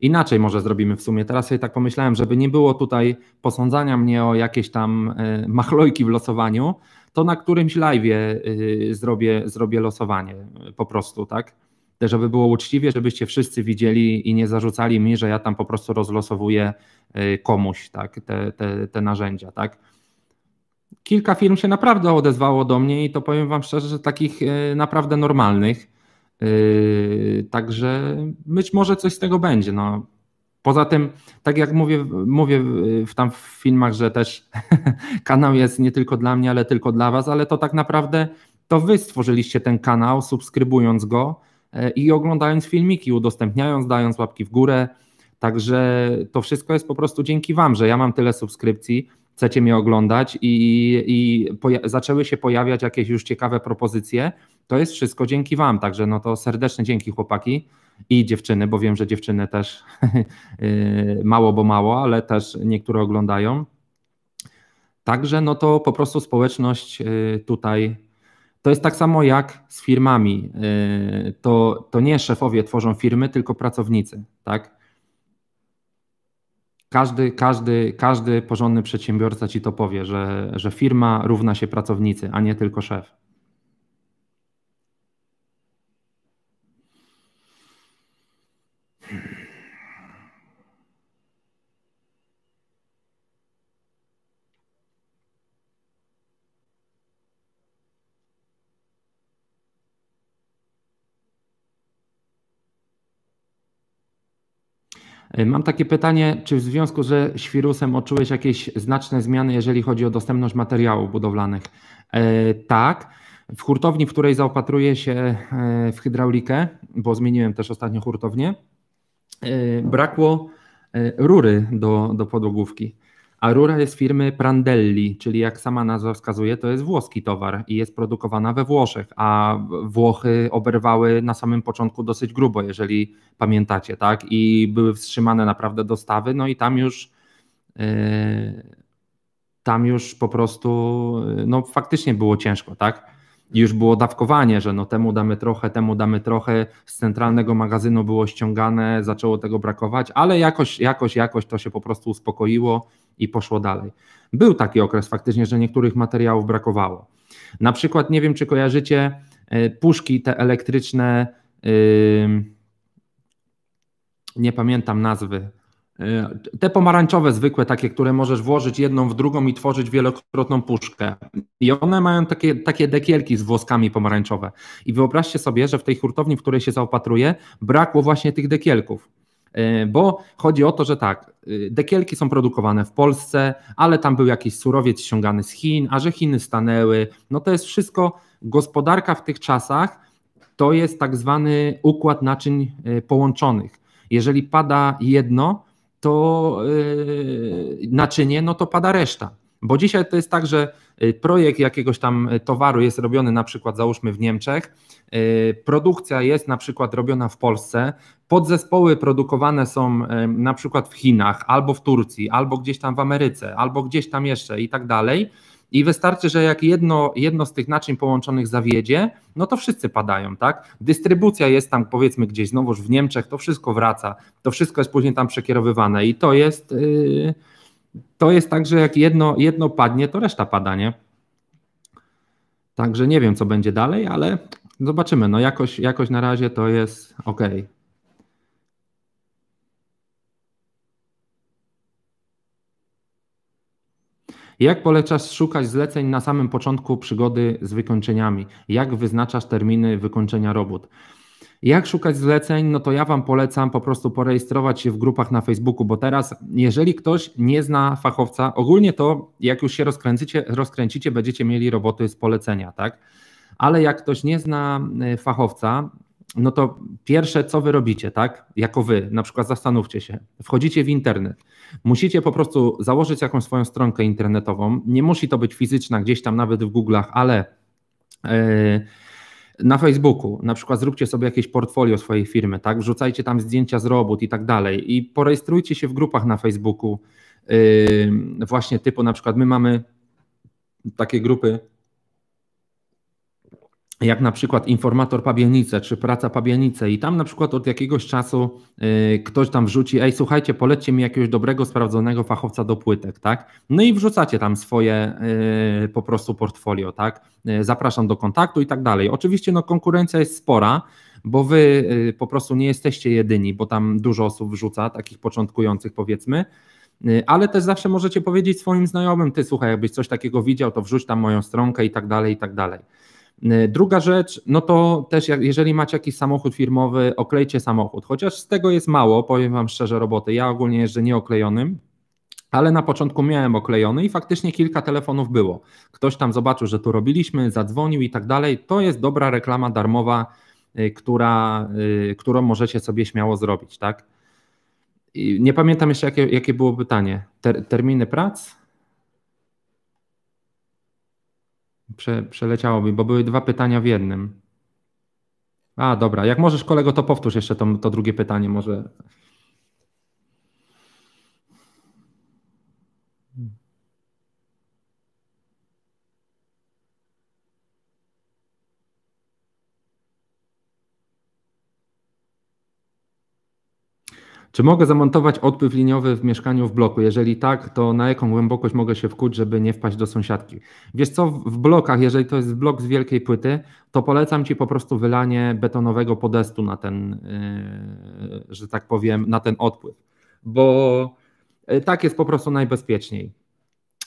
inaczej może zrobimy w sumie. Teraz sobie tak pomyślałem, żeby nie było tutaj posądzania mnie o jakieś tam machlojki w losowaniu, to na którymś live y, zrobię, zrobię losowanie po prostu, tak? Żeby było uczciwie, żebyście wszyscy widzieli i nie zarzucali mi, że ja tam po prostu rozlosowuję y, komuś tak, te, te, te narzędzia. Tak? Kilka firm się naprawdę odezwało do mnie i to powiem Wam szczerze, że takich y, naprawdę normalnych. Także być może coś z tego będzie. No, Poza tym, tak jak mówię, mówię y, w tam w filmach, że też kanał jest nie tylko dla mnie, ale tylko dla was, ale to tak naprawdę to wy stworzyliście ten kanał, subskrybując go e, i oglądając filmiki, udostępniając, dając łapki w górę. Także to wszystko jest po prostu dzięki wam, że ja mam tyle subskrypcji, chcecie mnie oglądać i, i zaczęły się pojawiać jakieś już ciekawe propozycje. To jest wszystko dzięki wam, także no to serdeczne dzięki chłopaki i dziewczyny, bo wiem, że dziewczyny też y, mało, bo mało, ale też niektóre oglądają. Także no to po prostu społeczność y, tutaj to jest tak samo jak z firmami. Y, to, to nie szefowie tworzą firmy, tylko pracownicy, tak? Każdy, każdy, każdy porządny przedsiębiorca ci to powie, że, że firma równa się pracownicy, a nie tylko szef. Y, mam takie pytanie, czy w związku ze świrusem odczułeś jakieś znaczne zmiany, jeżeli chodzi o dostępność materiałów budowlanych? E, tak. W hurtowni, w której zaopatruję się e, w hydraulikę, bo zmieniłem też ostatnio hurtownię, e, brakło rury do, do podłogówki a rura jest firmy Prandelli, czyli jak sama nazwa wskazuje, to jest włoski towar i jest produkowana we Włoszech, a Włochy oberwały na samym początku dosyć grubo, jeżeli pamiętacie, tak? I były wstrzymane naprawdę dostawy, no i tam już yy, tam już po prostu no faktycznie było ciężko, tak? już było dawkowanie, że no temu damy trochę, temu damy trochę, z centralnego magazynu było ściągane, zaczęło tego brakować, ale jakoś, jakoś, jakoś to się po prostu uspokoiło i poszło dalej. Był taki okres faktycznie, że niektórych materiałów brakowało. Na przykład, nie wiem czy kojarzycie, e, puszki te elektryczne, yy, nie pamiętam nazwy, E, te pomarańczowe zwykłe, takie, które możesz włożyć jedną w drugą i tworzyć wielokrotną puszkę. I one mają takie, takie dekielki z włoskami pomarańczowe. I wyobraźcie sobie, że w tej hurtowni, w której się zaopatruję, brakło właśnie tych dekielków. E, bo chodzi o to, że tak, e, dekielki są produkowane w Polsce, ale tam był jakiś surowiec ściągany z Chin, a że Chiny stanęły. No to jest wszystko gospodarka w tych czasach, to jest tak zwany układ naczyń połączonych. Jeżeli pada jedno, to y, naczynie, no to pada reszta. Bo dzisiaj to jest tak, że y, projekt jakiegoś tam towaru jest robiony na przykład załóżmy w Niemczech, y, produkcja jest na przykład robiona w Polsce, podzespoły produkowane są na przykład w Chinach, albo w Turcji, albo gdzieś tam w Ameryce, albo gdzieś tam jeszcze i tak dalej i wystarczy, że jak jedno, jedno z tych naczyń połączonych zawiedzie, no to wszyscy padają, tak? Dystrybucja jest tam powiedzmy gdzieś znowuż w Niemczech, to wszystko wraca, to wszystko jest później tam przekierowywane i to jest, yy, to jest tak, że jak jedno, jedno padnie, to reszta pada, nie? Także nie wiem, co będzie dalej, ale zobaczymy. No jakoś, jakoś na razie to jest ok. Jak polecasz szukać zleceń na samym początku przygody z wykończeniami? Jak wyznaczasz terminy wykończenia robót? Jak szukać zleceń? No to ja Wam polecam po prostu porejestrować się w grupach na Facebooku, bo teraz, jeżeli ktoś nie zna fachowca, ogólnie to jak już się rozkręcicie, rozkręcicie będziecie mieli roboty z polecenia, tak? Ale jak ktoś nie zna e, fachowca, no to pierwsze, co wy robicie, tak? Jako wy, na przykład zastanówcie się, wchodzicie w internet, musicie po prostu założyć jakąś swoją stronkę internetową. Nie musi to być fizyczna, gdzieś tam nawet w Google'ach, ale yy, na Facebooku, na przykład zróbcie sobie jakieś portfolio swojej firmy, tak? Wrzucajcie tam zdjęcia z robót i tak dalej. I porejestrujcie się w grupach na Facebooku, yy, właśnie typu na przykład my mamy takie grupy jak na przykład informator Pabianice czy praca Pabianice i tam na przykład od jakiegoś czasu y, ktoś tam wrzuci, ej słuchajcie, polećcie mi jakiegoś dobrego, sprawdzonego fachowca do płytek, tak? No i wrzucacie tam swoje y, po prostu portfolio, tak? Y, zapraszam do kontaktu i tak dalej. Oczywiście no konkurencja jest spora, bo wy y, po prostu nie jesteście jedyni, bo tam dużo osób wrzuca, takich początkujących powiedzmy, y, ale też zawsze możecie powiedzieć swoim znajomym, ty słuchaj, jakbyś coś takiego widział, to wrzuć tam moją stronkę i tak dalej, i tak dalej. E, druga rzecz, no to też jeżeli macie jakiś samochód firmowy, oklejcie samochód, chociaż z tego jest mało, powiem Wam szczerze roboty, ja ogólnie jeżdżę nieoklejonym, ale na początku miałem oklejony i faktycznie kilka telefonów było. Ktoś tam zobaczył, że tu robiliśmy, zadzwonił i tak dalej. To jest dobra reklama darmowa, e, która, e, którą możecie sobie śmiało zrobić, tak? I nie pamiętam jeszcze, jakie, jakie było pytanie. Ter, terminy prac? prze, przeleciało mi, bo były dwa pytania w jednym. A, dobra. Jak możesz, kolego, to powtórz jeszcze to, to drugie pytanie może. Czy mogę zamontować odpływ liniowy w mieszkaniu w bloku? Jeżeli tak, to na jaką głębokość mogę się wkuć, żeby nie wpaść do sąsiadki? Wiesz co, w blokach, jeżeli to jest blok z wielkiej płyty, to polecam Ci po prostu wylanie betonowego podestu na ten, yy, że tak powiem, na ten odpływ, bo y, tak jest po prostu najbezpieczniej.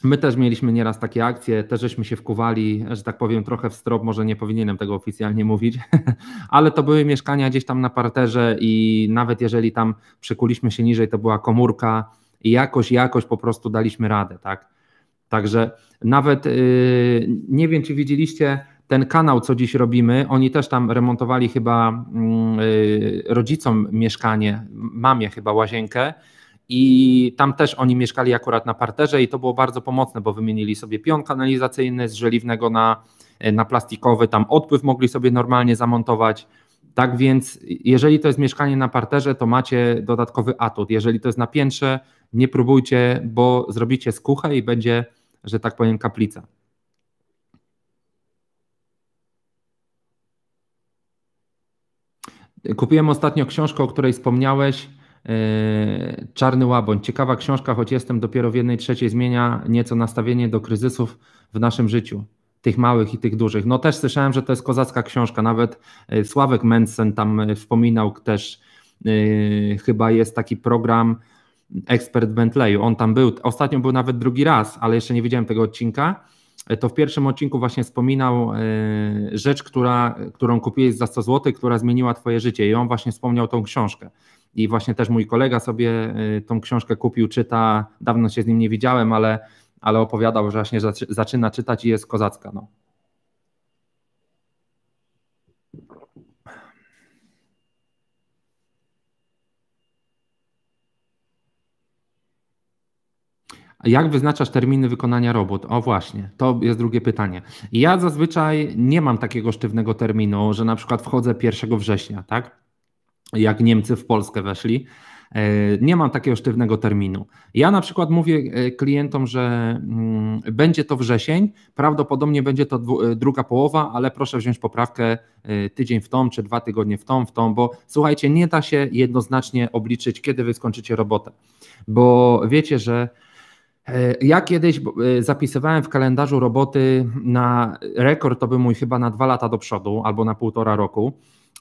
My też mieliśmy nieraz takie akcje, też żeśmy się wkuwali, że tak powiem, trochę w strop, może nie powinienem tego oficjalnie mówić, ale to były mieszkania gdzieś tam na parterze i nawet jeżeli tam przykuliśmy się niżej, to była komórka i jakoś, jakoś po prostu daliśmy radę, tak? Także nawet yy, nie wiem, czy widzieliście ten kanał, co dziś robimy. Oni też tam remontowali chyba yy, rodzicom mieszkanie, mamie chyba łazienkę i tam też oni mieszkali akurat na parterze i to było bardzo pomocne, bo wymienili sobie pion kanalizacyjny z żeliwnego na, e, na plastikowy, tam odpływ mogli sobie normalnie zamontować. Tak więc, jeżeli to jest mieszkanie na parterze, to macie dodatkowy atut. Jeżeli to jest na piętrze, nie próbujcie, bo zrobicie skuchę i będzie, że tak powiem, kaplica. Kupiłem ostatnio książkę, o której wspomniałeś. Yy, Czarny Łabądź. Ciekawa książka, choć jestem dopiero w jednej trzeciej, zmienia nieco nastawienie do kryzysów w naszym życiu. Tych małych i tych dużych. No też słyszałem, że to jest kozacka książka. Nawet yy, Sławek Mensen tam yy, wspominał też, chyba jest taki program Ekspert Bentleyu. On tam był, ostatnio był nawet drugi raz, ale jeszcze nie widziałem tego odcinka. To w pierwszym odcinku właśnie wspominał rzecz, która, którą kupiłeś za 100 zł, która zmieniła twoje życie. I on właśnie wspomniał tą książkę. I właśnie też mój kolega sobie y, tą książkę kupił, czyta. Dawno się z nim nie widziałem, ale, ale opowiadał, że właśnie zaczyna czytać i jest kozacka. No. Jak wyznaczasz terminy wykonania robót? O właśnie, to jest drugie pytanie. Ja zazwyczaj nie mam takiego sztywnego terminu, że na przykład wchodzę 1 września, tak? jak Niemcy w Polskę weszli. E, nie mam takiego sztywnego terminu. Ja na przykład mówię e, klientom, że mm, będzie to wrzesień, prawdopodobnie będzie to e, druga połowa, ale proszę wziąć poprawkę tydzień w tą, czy dwa tygodnie w tą, w tą, bo słuchajcie, nie da się jednoznacznie obliczyć, kiedy wy skończycie robotę, bo wiecie, że ja kiedyś zapisywałem w kalendarzu roboty na rekord, to był mój chyba na dwa lata do przodu albo na półtora roku.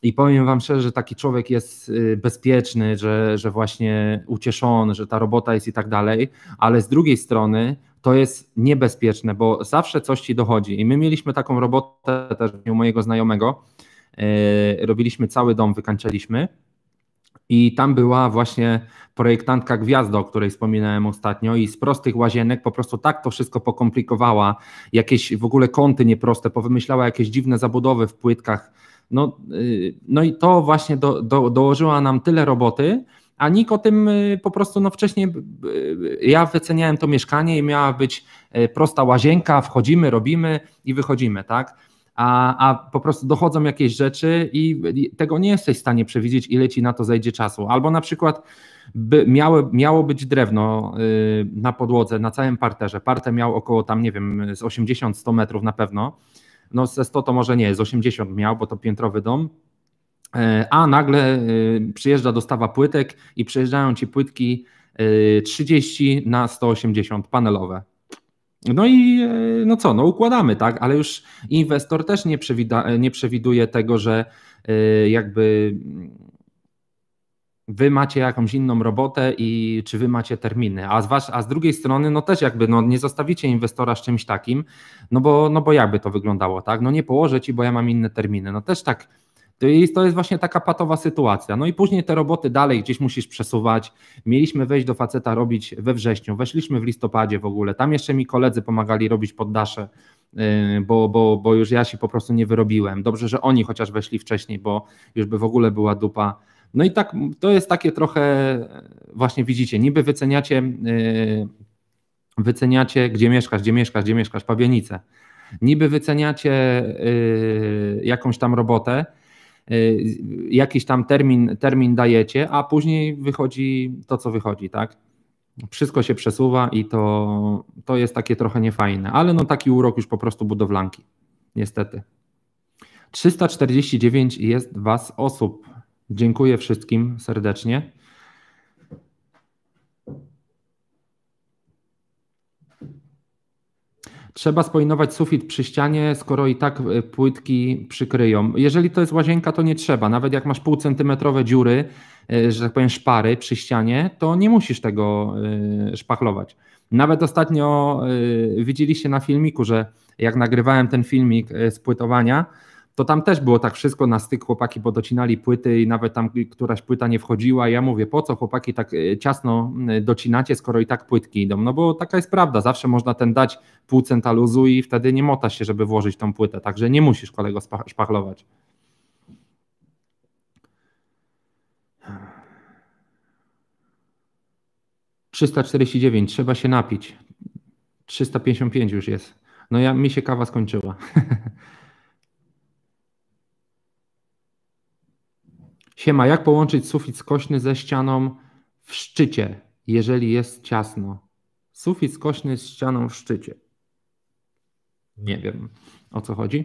I powiem Wam szczerze, że taki człowiek jest y, bezpieczny, że, że właśnie ucieszony, że ta robota jest i tak dalej, ale z drugiej strony to jest niebezpieczne, bo zawsze coś ci dochodzi. I my mieliśmy taką robotę też u mojego znajomego. Y, robiliśmy cały dom, wykańczaliśmy. I tam była właśnie projektantka Gwiazda, o której wspominałem ostatnio, i z prostych łazienek po prostu tak to wszystko pokomplikowała. Jakieś w ogóle kąty nieproste, powymyślała jakieś dziwne zabudowy w płytkach no, y, no i to właśnie do, do, dołożyła nam tyle roboty, a Nick o tym y, po prostu no wcześniej y, ja wyceniałem to mieszkanie i miała być prosta łazienka, wchodzimy, robimy i wychodzimy, tak? A, a po prostu dochodzą jakieś rzeczy i tego nie jesteś w stanie przewidzieć, ile ci na to zejdzie czasu. Albo na przykład by, miało, miało być drewno na podłodze, na całym parterze. Parter miał około tam, nie wiem, z 80-100 metrów na pewno no ze 100 to może nie, z 80 miał, bo to piętrowy dom, e, a nagle e, przyjeżdża dostawa płytek i przyjeżdżają ci płytki 30 e, na 180 panelowe. No i no co, no układamy, tak, ale już inwestor też nie, przewida, nie przewiduje tego, że jakby wy macie jakąś inną robotę i czy wy macie terminy. A z, was, a z drugiej strony, no też jakby no, nie zostawicie inwestora z czymś takim, no bo, no bo jakby to wyglądało, tak? No nie położę ci, bo ja mam inne terminy. No też tak. To jest, to jest właśnie taka patowa sytuacja. No i później te roboty dalej gdzieś musisz przesuwać. Mieliśmy wejść do faceta robić we wrześniu, weszliśmy w listopadzie w ogóle. Tam jeszcze mi koledzy pomagali robić poddasze, y, bo, bo, bo już ja się po prostu nie wyrobiłem. Dobrze, że oni chociaż weszli wcześniej, bo już by w ogóle była dupa no i tak to jest takie trochę, właśnie widzicie, niby wyceniacie, y, wyceniacie gdzie mieszkasz, gdzie mieszkasz, gdzie mieszkasz, pawienicę. Niby wyceniacie y, jakąś tam robotę, y, jakiś tam termin, termin dajecie, a później wychodzi to, co wychodzi, tak? Wszystko się przesuwa i to, to jest takie trochę niefajne, ale no taki urok już po prostu budowlanki, niestety. 349 jest Was osób. Dziękuję wszystkim serdecznie. Trzeba spojnować sufit przy ścianie, skoro i tak e, płytki przykryją. Jeżeli to jest łazienka, to nie trzeba. Nawet jak masz półcentymetrowe dziury, e, że tak powiem, szpary przy ścianie, to nie musisz tego e, szpachlować. Nawet ostatnio widzieliście na filmiku, że jak nagrywałem ten filmik z płytowania, to tam też było tak wszystko na styk, chłopaki podocinali płyty i nawet tam któraś płyta nie wchodziła. Ja mówię, po co chłopaki tak e, ciasno docinacie, skoro i tak płytki idą? No bo taka jest prawda, zawsze można ten dać pół centa luzu i wtedy nie motasz się, żeby włożyć tą płytę, także nie musisz kolego szpachlować. ...349, trzeba się napić. 355 już jest. No ja, mi się kawa skończyła. Siema, jak połączyć sufit skośny ze ścianą w szczycie, jeżeli jest ciasno? Sufit skośny z ścianą w szczycie. Nie wiem, o co chodzi.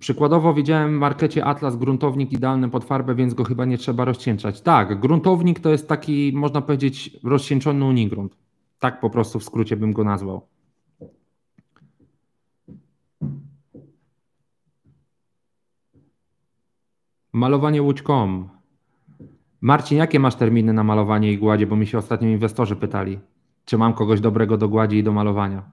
Przykładowo widziałem w markecie Atlas gruntownik idealny pod farbę, więc go chyba nie trzeba rozcieńczać. Tak, gruntownik to jest taki, można powiedzieć, rozcieńczony unigrunt. Tak po prostu w skrócie bym go nazwał. Malowanie łódź.com. Marcin, jakie masz terminy na malowanie i gładzie? Bo mi się ostatnio inwestorzy pytali, czy mam kogoś dobrego do gładzi i do malowania.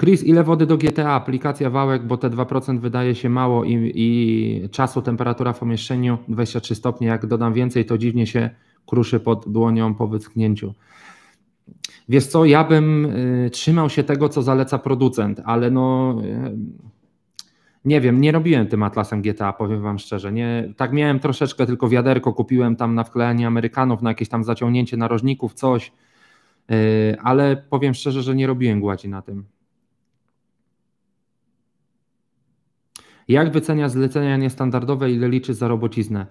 Chris, ile wody do GTA? Aplikacja wałek, bo te 2% wydaje się mało i, i czasu temperatura w pomieszczeniu 23 stopnie. Jak dodam więcej, to dziwnie się kruszy pod dłonią po wytchnięciu. Wiesz co, ja bym y, trzymał się tego, co zaleca producent, ale no y, nie wiem, nie robiłem tym atlasem GTA, powiem wam szczerze. Nie, tak miałem troszeczkę, tylko wiaderko kupiłem tam na wklejanie Amerykanów, na jakieś tam zaciągnięcie narożników, coś, y, ale powiem szczerze, że nie robiłem gładzi na tym. Jak wycenia zlecenia niestandardowe, ile liczy za robociznę?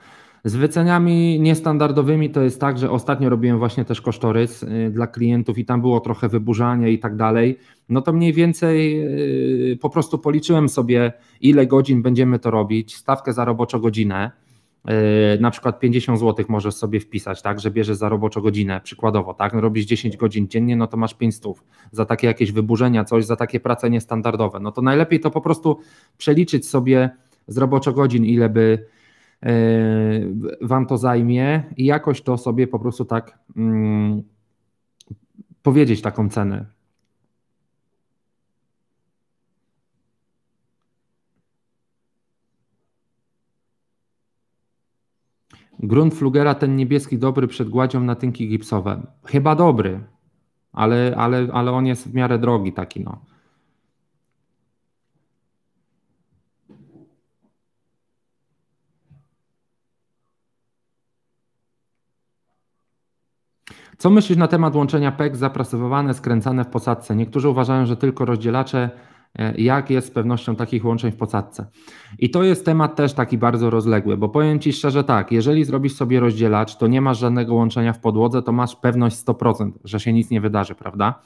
Z wyceniami niestandardowymi to jest tak, że ostatnio robiłem właśnie też kosztorys y, dla klientów i tam było trochę wyburzania i tak dalej. No to mniej więcej y, po prostu policzyłem sobie, ile godzin będziemy to robić, stawkę za roboczo godzinę. Y, na przykład 50 zł możesz sobie wpisać, tak, że bierzesz za roboczo godzinę, przykładowo, tak, no robisz 10 godzin dziennie, no to masz 5 stów za takie jakieś wyburzenia, coś, za takie prace niestandardowe. No to najlepiej to po prostu przeliczyć sobie z roboczo godzin, ile by Yy, wam to zajmie i jakoś to sobie po prostu tak mm, powiedzieć taką cenę. Grunt Flugera, ten niebieski dobry przed gładzią na tynki gipsowe. Chyba dobry, ale, ale, ale on jest w miarę drogi taki no. Co myślisz na temat łączenia PEG zaprasowywane, skręcane w posadce? Niektórzy uważają, że tylko rozdzielacze e, jak jest z pewnością takich łączeń w posadce. I to jest temat też taki bardzo rozległy, bo powiem Ci szczerze tak, jeżeli zrobisz sobie rozdzielacz, to nie masz żadnego łączenia w podłodze, to masz pewność 100%, że się nic nie wydarzy, prawda?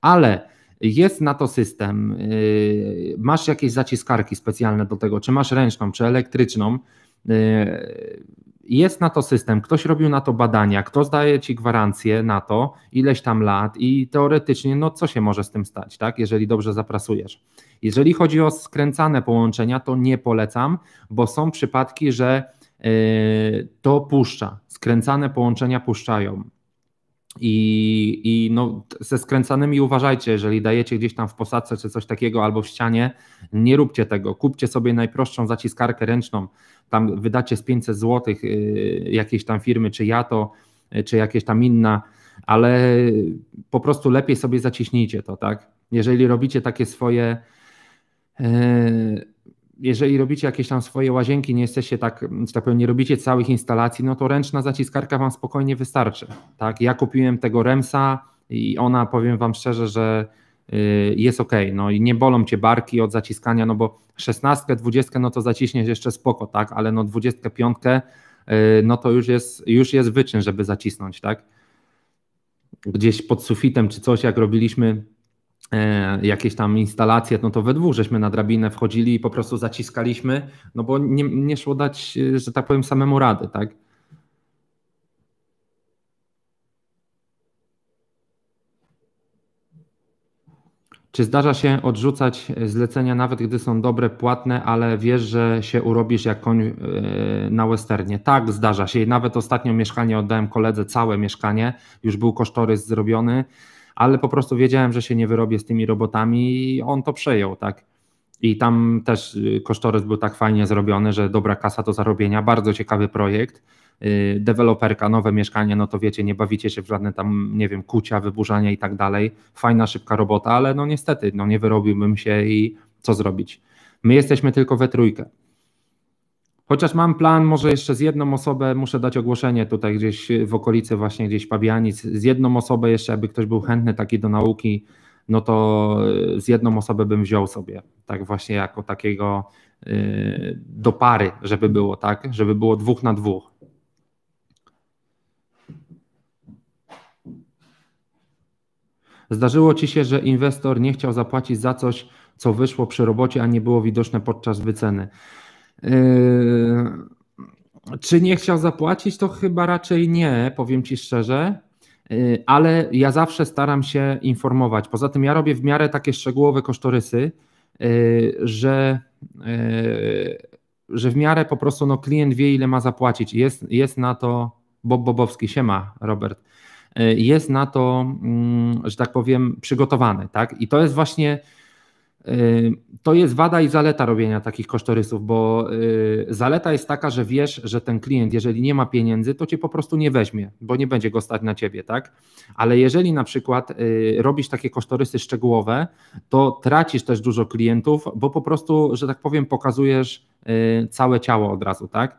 Ale jest na to system, y, masz jakieś zaciskarki specjalne do tego, czy masz ręczną, czy elektryczną, Yy, jest na to system, ktoś robił na to badania, kto zdaje ci gwarancję na to, ileś tam lat i teoretycznie, no co się może z tym stać, tak, jeżeli dobrze zaprasujesz. Jeżeli chodzi o skręcane połączenia, to nie polecam, bo są przypadki, że yy, to puszcza, skręcane połączenia puszczają. I, i no, ze skręcanymi uważajcie, jeżeli dajecie gdzieś tam w posadce czy coś takiego albo w ścianie, nie róbcie tego. Kupcie sobie najprostszą zaciskarkę ręczną, tam wydacie z 500 zł y, jakiejś tam firmy, czy ja to, y, czy jakieś tam inna, ale po prostu lepiej sobie zaciśnijcie to, tak? Jeżeli robicie takie swoje y, jeżeli robicie jakieś tam swoje łazienki, nie jesteście tak, tak powiem, nie robicie całych instalacji, no to ręczna zaciskarka Wam spokojnie wystarczy. Tak? Ja kupiłem tego Remsa i ona, powiem Wam szczerze, że Y, jest ok, no i nie bolą cię barki od zaciskania, no bo szesnastkę, dwudziestkę, no to zaciśniesz jeszcze spoko, tak, ale no dwudziestkę, piątkę, y, no to już jest, już jest wyczyn, żeby zacisnąć, tak. Gdzieś pod sufitem czy coś, jak robiliśmy e, jakieś tam instalacje, no to we dwóch żeśmy na drabinę wchodzili i po prostu zaciskaliśmy, no bo nie, nie szło dać, y, że tak powiem, samemu rady, tak. Czy zdarza się odrzucać e, zlecenia, nawet gdy są dobre, płatne, ale wiesz, że się urobisz jak koń e, na westernie? Tak, zdarza się. I nawet ostatnio mieszkanie oddałem koledze, całe mieszkanie, już był kosztorys zrobiony, ale po prostu wiedziałem, że się nie wyrobię z tymi robotami i on to przejął, tak. I tam też y, kosztorys był tak fajnie zrobiony, że dobra kasa do zarobienia, bardzo ciekawy projekt. Y, deweloperka, nowe mieszkanie, no to wiecie, nie bawicie się w żadne tam, nie wiem, kucia, wyburzania i tak dalej. Fajna, szybka robota, ale no niestety, no nie wyrobiłbym się i co zrobić. My jesteśmy tylko we trójkę. Chociaż mam plan, może jeszcze z jedną osobę, muszę dać ogłoszenie tutaj gdzieś w okolicy, właśnie gdzieś Pabianic, z jedną osobę jeszcze, aby ktoś był chętny taki do nauki, no to y, z jedną osobę bym wziął sobie, tak właśnie jako takiego y, do pary, żeby było, tak? Żeby było dwóch na dwóch. Zdarzyło ci się, że inwestor nie chciał zapłacić za coś, co wyszło przy robocie, a nie było widoczne podczas wyceny. Yy... Czy nie chciał zapłacić? To chyba raczej nie, powiem ci szczerze. Y, ale ja zawsze staram się informować. Poza tym ja robię w miarę takie szczegółowe kosztorysy, y, że, y, że w miarę po prostu no, klient wie, ile ma zapłacić. Jest, jest na to Bob Bobowski, siema Robert, jest na to, mm, że tak powiem, przygotowany. Tak? I to jest właśnie Y, to jest wada i zaleta robienia takich kosztorysów, bo y, zaleta jest taka, że wiesz, że ten klient, jeżeli nie ma pieniędzy, to cię po prostu nie weźmie, bo nie będzie go stać na ciebie, tak? Ale jeżeli na przykład y, robisz takie kosztorysy szczegółowe, to tracisz też dużo klientów, bo po prostu, że tak powiem, pokazujesz całe ciało od razu, tak?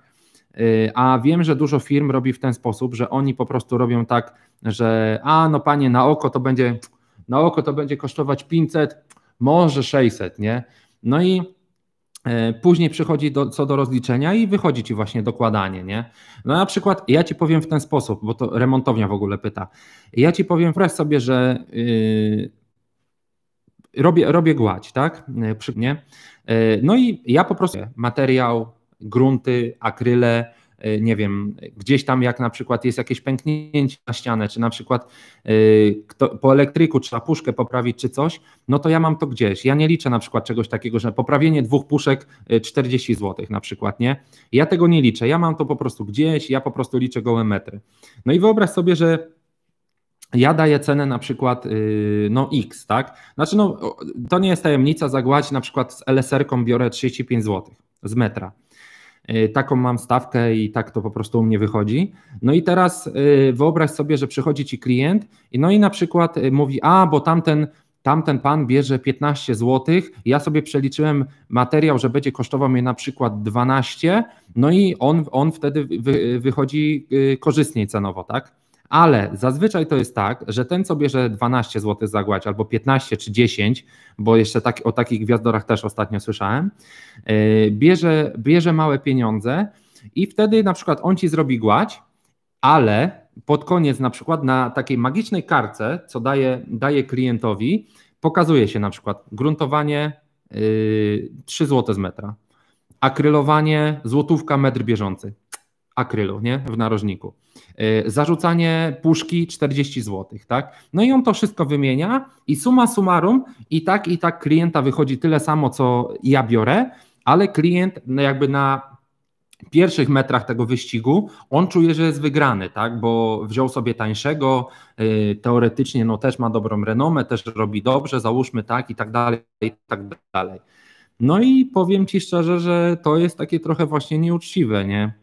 A wiem, że dużo firm robi w ten sposób, że oni po prostu robią tak, że a no panie, na oko to będzie, na oko to będzie kosztować 500, może 600, nie? No i e, Później przychodzi do, co do rozliczenia i wychodzi ci właśnie dokładanie, nie? No na przykład ja ci powiem w ten sposób, bo to remontownia w ogóle pyta. Ja ci powiem wraz sobie, że yy, robię, robię gładź, tak? E, przy, nie? Yy, no i ja po prostu materiał, grunty, akryle, Y, nie wiem, gdzieś tam jak na przykład jest jakieś pęknięcie na ścianę, czy na przykład y, kto, po elektryku trzeba puszkę poprawić czy coś, no to ja mam to gdzieś. Ja nie liczę na przykład czegoś takiego, że poprawienie dwóch puszek 40 y, zł na przykład, nie? Ja tego nie liczę, ja mam to po prostu gdzieś, ja po prostu liczę gołe metry. No i wyobraź sobie, że ja daję cenę na przykład no X, tak? Znaczy no, to nie jest tajemnica, zagłać na przykład z LSR-ką biorę 35 zł z metra. Y, taką mam stawkę i tak to po prostu u mnie wychodzi. No i teraz y, wyobraź sobie, że przychodzi ci klient, no i na przykład y, mówi, a bo tamten, tamten pan bierze 15 zł, ja sobie przeliczyłem materiał, że będzie kosztował mnie na przykład 12, no i on, on wtedy wychodzi korzystniej cenowo, tak? ale zazwyczaj to jest tak, że ten, co bierze 12 zł za gładź, albo 15 czy 10, bo jeszcze tak, o takich gwiazdorach też ostatnio słyszałem, y, bierze, bierze małe pieniądze i wtedy na przykład on ci zrobi gładź, ale pod koniec na przykład na takiej magicznej karce, co daje, daje klientowi, pokazuje się na przykład gruntowanie 3 y, zł z metra, akrylowanie złotówka metr bieżący akrylu nie? w narożniku. Y, zarzucanie puszki 40 zł, tak? No i on to wszystko wymienia i suma summarum i tak i tak klienta wychodzi tyle samo, co ja biorę, ale klient no jakby na pierwszych metrach tego wyścigu on czuje, że jest wygrany, tak? Bo wziął sobie tańszego, y, teoretycznie no też ma dobrą renomę, też robi dobrze, załóżmy tak i tak dalej i tak dalej. No i powiem ci szczerze, że to jest takie trochę właśnie nieuczciwe, nie?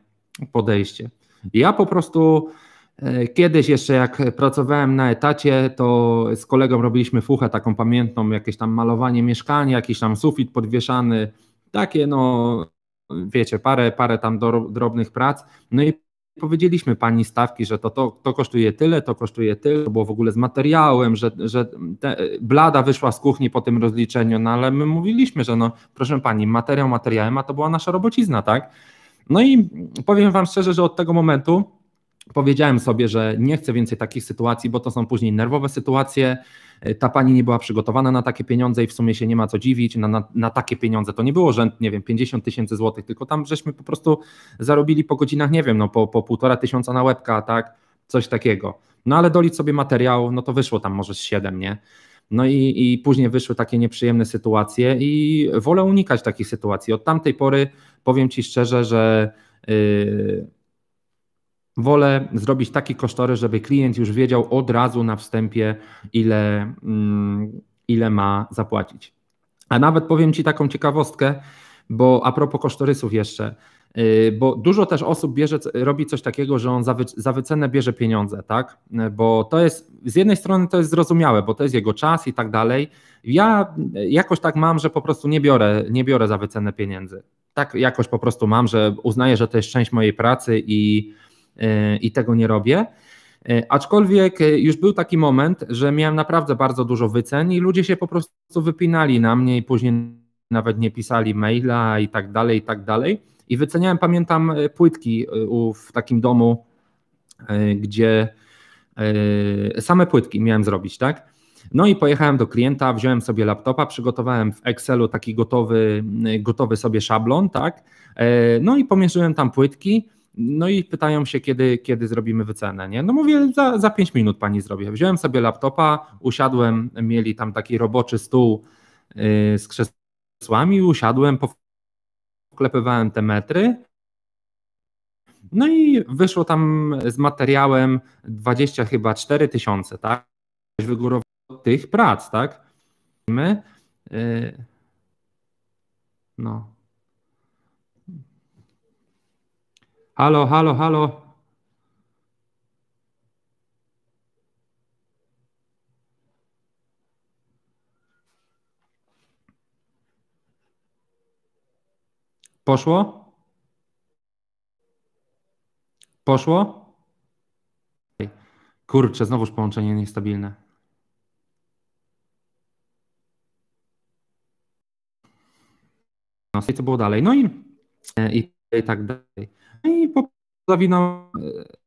podejście. Ja po prostu e, kiedyś jeszcze jak pracowałem na etacie, to z kolegą robiliśmy fuchę taką pamiętną, jakieś tam malowanie mieszkania, jakiś tam sufit podwieszany, takie no wiecie, parę, parę tam drobnych prac, no i powiedzieliśmy pani stawki, że to, to, to kosztuje tyle, to kosztuje tyle, to było w ogóle z materiałem, że, że blada wyszła z kuchni po tym rozliczeniu, no ale my mówiliśmy, że no proszę pani, materiał materiałem, a to była nasza robocizna, tak? No i powiem Wam szczerze, że od tego momentu powiedziałem sobie, że nie chcę więcej takich sytuacji, bo to są później nerwowe sytuacje. Ta pani nie była przygotowana na takie pieniądze i w sumie się nie ma co dziwić. Na, na, na takie pieniądze to nie było rzęd, nie wiem, 50 tysięcy złotych, tylko tam żeśmy po prostu zarobili po godzinach, nie wiem, no po, po półtora tysiąca na łebka, tak? Coś takiego. No ale dolić sobie materiał, no to wyszło tam może z 7, nie? No i, i później wyszły takie nieprzyjemne sytuacje i wolę unikać takich sytuacji. Od tamtej pory powiem Ci szczerze, że yy, wolę zrobić taki kosztory, żeby klient już wiedział od razu na wstępie, ile, yy, ile ma zapłacić. A nawet powiem Ci taką ciekawostkę, bo a propos kosztorysów jeszcze, Y, bo dużo też osób bierze, robi coś takiego, że on za, wy, za wycenę bierze pieniądze, tak? Bo to jest, z jednej strony to jest zrozumiałe, bo to jest jego czas i tak dalej. Ja jakoś tak mam, że po prostu nie biorę, nie biorę za wycenę pieniędzy. Tak jakoś po prostu mam, że uznaję, że to jest część mojej pracy i, y, i tego nie robię. Y, aczkolwiek już był taki moment, że miałem naprawdę bardzo dużo wycen i ludzie się po prostu wypinali na mnie i później nawet nie pisali maila i tak dalej, i tak dalej. I wyceniałem, pamiętam, e, płytki e, w takim domu, e, gdzie same płytki miałem zrobić, tak? No i pojechałem do klienta, wziąłem sobie laptopa, przygotowałem w Excelu taki gotowy, gotowy sobie szablon, tak? No i pomierzyłem tam płytki. No i pytają się, kiedy, kiedy zrobimy wycenę. Nie? No mówię, za, za pięć minut pani zrobię. Wziąłem sobie laptopa, usiadłem, mieli tam taki roboczy stół z krzesłami, usiadłem, wklepywałem te metry. No i wyszło tam z materiałem 20 chyba 4 tysiące, tak? Wygórowało tych prac, tak? My, yy, no. Halo, halo, halo. Poszło? Poszło? Kurczę, znowuż połączenie niestabilne. No i co było dalej? No i, e, i, tak dalej. No I po zawinąłem